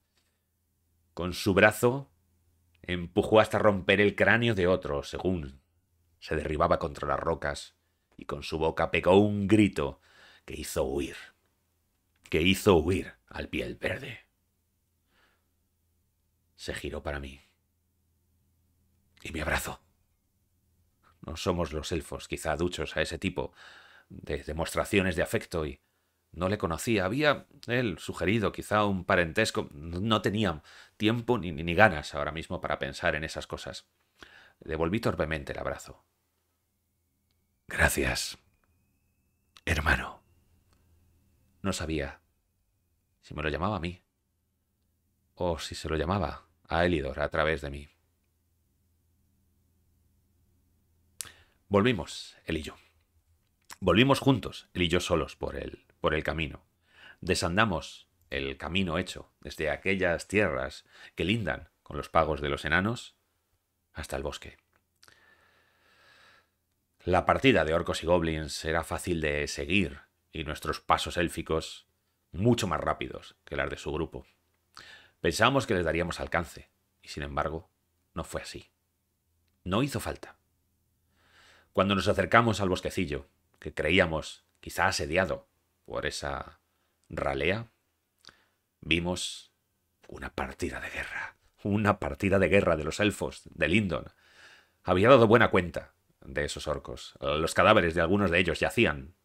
Speaker 1: Con su brazo empujó hasta romper el cráneo de otro, según se derribaba contra las rocas, y con su boca pegó un grito que hizo huir, que hizo huir al piel verde. Se giró para mí y me abrazó. No somos los elfos, quizá duchos a ese tipo de demostraciones de afecto y no le conocía. Había él sugerido quizá un parentesco. No tenía tiempo ni, ganas ahora mismo para pensar en esas cosas. volví torpemente el abrazo. Gracias, hermano. No sabía si me lo llamaba a mí o si se lo llamaba a Elidor a través de mí. Volvimos, él y yo. Volvimos juntos, él y yo solos, por él por el camino. Desandamos el camino hecho desde aquellas tierras que lindan con los pagos de los enanos hasta el bosque. La partida de orcos y goblins era fácil de seguir y nuestros pasos élficos mucho más rápidos que las de su grupo. Pensamos que les daríamos alcance y sin embargo no fue así. No hizo falta. Cuando nos acercamos al bosquecillo, que creíamos quizá asediado, por esa ralea, vimos una partida de guerra. Una partida de guerra de los elfos, de Lindon. Había dado buena cuenta de esos orcos. Los cadáveres de algunos de ellos yacían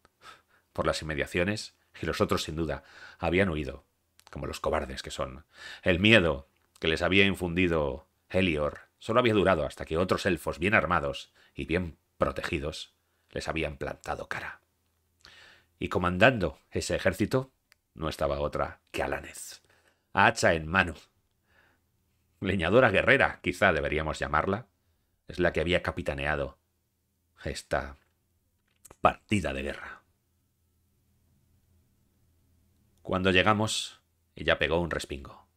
Speaker 1: por las inmediaciones y los otros, sin duda, habían huido, como los cobardes que son. El miedo que les había infundido Helior solo había durado hasta que otros elfos bien armados y bien protegidos les habían plantado cara y comandando ese ejército no estaba otra que Alanez, hacha en mano. Leñadora guerrera, quizá deberíamos llamarla, es la que había capitaneado esta partida de guerra. Cuando llegamos, ella pegó un respingo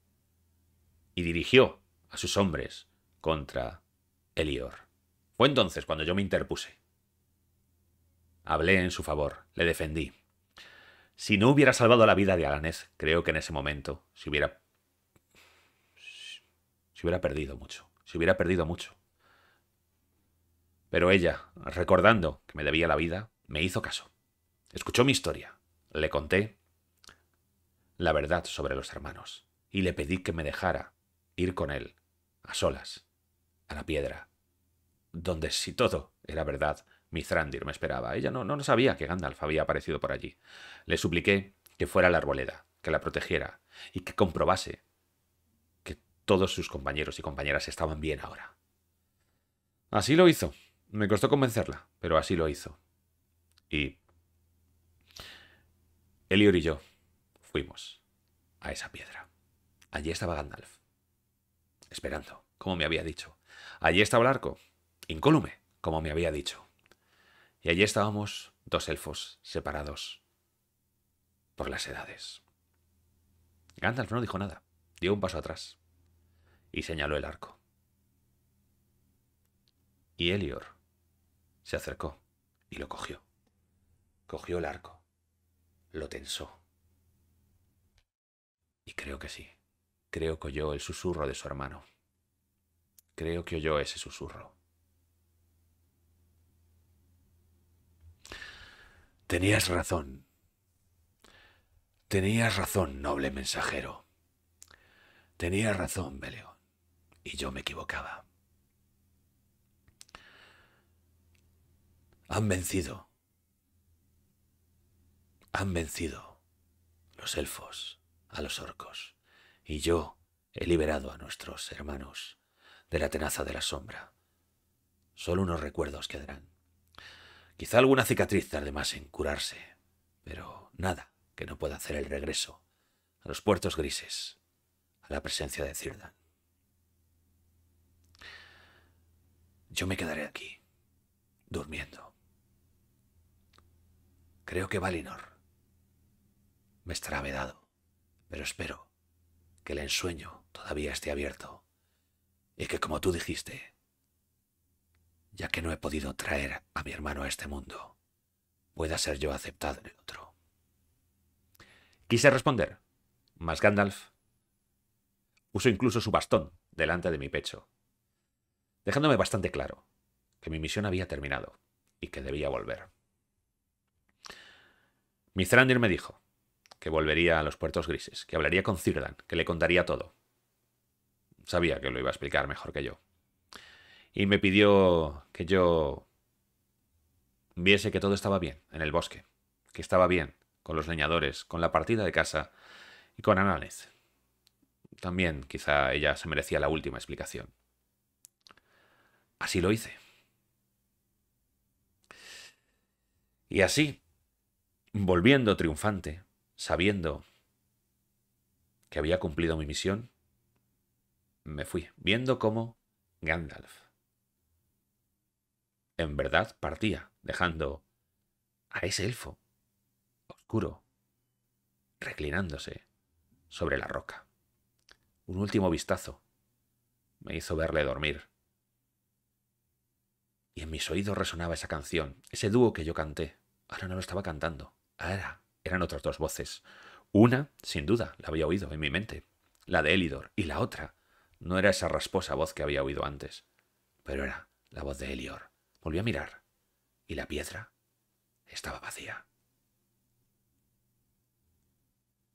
Speaker 1: y dirigió a sus hombres contra Elior. Fue entonces cuando yo me interpuse. Hablé en su favor, le defendí. Si no hubiera salvado la vida de Alanés, creo que en ese momento se hubiera. se hubiera perdido mucho. Se hubiera perdido mucho. Pero ella, recordando que me debía la vida, me hizo caso. Escuchó mi historia. Le conté la verdad sobre los hermanos y le pedí que me dejara ir con él, a solas, a la piedra, donde si todo era verdad, Mithrandir me esperaba. Ella no, no sabía que Gandalf había aparecido por allí. Le supliqué que fuera a la arboleda, que la protegiera y que comprobase que todos sus compañeros y compañeras estaban bien ahora. Así lo hizo. Me costó convencerla, pero así lo hizo. Y... Elior y yo fuimos a esa piedra. Allí estaba Gandalf, esperando, como me había dicho. Allí estaba el arco, incólume, como me había dicho. Y allí estábamos dos elfos separados por las edades. Gandalf no dijo nada, dio un paso atrás y señaló el arco. Y Elior se acercó y lo cogió. Cogió el arco, lo tensó. Y creo que sí, creo que oyó el susurro de su hermano. Creo que oyó ese susurro. Tenías razón. Tenías razón, noble mensajero. Tenías razón, Beleón. Y yo me equivocaba. Han vencido. Han vencido los elfos a los orcos. Y yo he liberado a nuestros hermanos de la tenaza de la sombra. Solo unos recuerdos quedarán. Quizá alguna cicatriz tarde más en curarse, pero nada que no pueda hacer el regreso a los puertos grises, a la presencia de Cirdan. Yo me quedaré aquí, durmiendo. Creo que Valinor me estará vedado, pero espero que el ensueño todavía esté abierto y que, como tú dijiste, ya que no he podido traer a mi hermano a este mundo, pueda ser yo aceptado en el otro. Quise responder, mas Gandalf usó incluso su bastón delante de mi pecho, dejándome bastante claro que mi misión había terminado y que debía volver. Mithrandir me dijo que volvería a los puertos grises, que hablaría con Círdan, que le contaría todo. Sabía que lo iba a explicar mejor que yo y me pidió que yo viese que todo estaba bien en el bosque, que estaba bien con los leñadores, con la partida de casa y con Anález. También quizá ella se merecía la última explicación. Así lo hice. Y así, volviendo triunfante, sabiendo que había cumplido mi misión, me fui, viendo como Gandalf en verdad partía, dejando a ese elfo oscuro reclinándose sobre la roca. Un último vistazo me hizo verle dormir. Y en mis oídos resonaba esa canción, ese dúo que yo canté. Ahora no lo estaba cantando. Ahora eran otras dos voces. Una, sin duda, la había oído en mi mente, la de Elidor, y la otra no era esa rasposa voz que había oído antes, pero era la voz de Elior, Volvió a mirar y la piedra estaba vacía.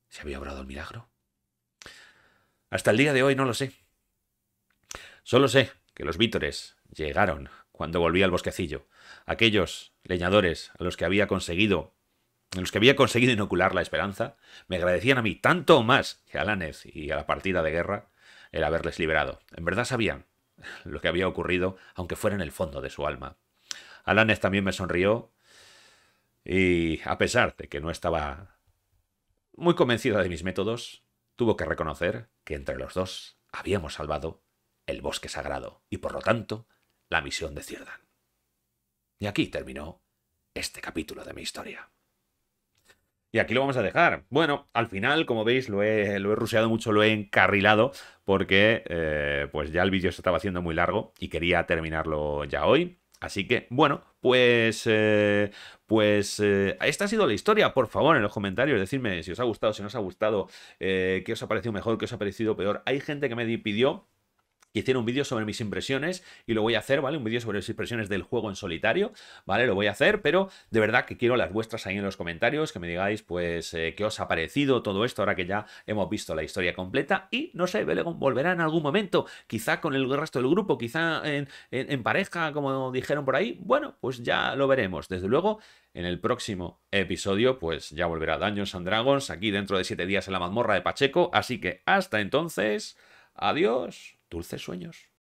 Speaker 1: ¿Se había obrado el milagro? Hasta el día de hoy no lo sé. Solo sé que los vítores llegaron cuando volví al bosquecillo. Aquellos leñadores a los que había conseguido en los que había conseguido inocular la esperanza, me agradecían a mí tanto más que a Lanez y a la partida de guerra el haberles liberado. En verdad sabían lo que había ocurrido, aunque fuera en el fondo de su alma. Alanes también me sonrió y, a pesar de que no estaba muy convencida de mis métodos, tuvo que reconocer que entre los dos habíamos salvado el bosque sagrado y, por lo tanto, la misión de Cierdan. Y aquí terminó este capítulo de mi historia. Y aquí lo vamos a dejar. Bueno, al final, como veis, lo he, lo ruseado mucho, lo he encarrilado, porque eh, pues ya el vídeo se estaba haciendo muy largo y quería terminarlo ya hoy. Así que, bueno, pues, eh, pues eh, esta ha sido la historia. Por favor, en los comentarios, decidme si os ha gustado, si no os ha gustado, qué os ha parecido mejor, qué os ha parecido peor. Hay gente que me pidió que un vídeo sobre mis impresiones y lo voy a hacer, ¿vale? Un vídeo sobre mis impresiones del juego en solitario, ¿vale? Lo voy a hacer, pero de verdad que quiero las vuestras ahí en los comentarios, que me digáis, pues, eh, qué os ha parecido todo esto ahora que ya hemos visto la historia completa y, no sé, volverá en algún momento, quizá con el resto del grupo, quizá en, pareja, como dijeron por ahí. Bueno, pues ya lo veremos. Desde luego, en el próximo episodio, pues ya volverá Daños and Dragons aquí dentro de siete días en la mazmorra de Pacheco. Así que hasta entonces, adiós. Dulces sueños.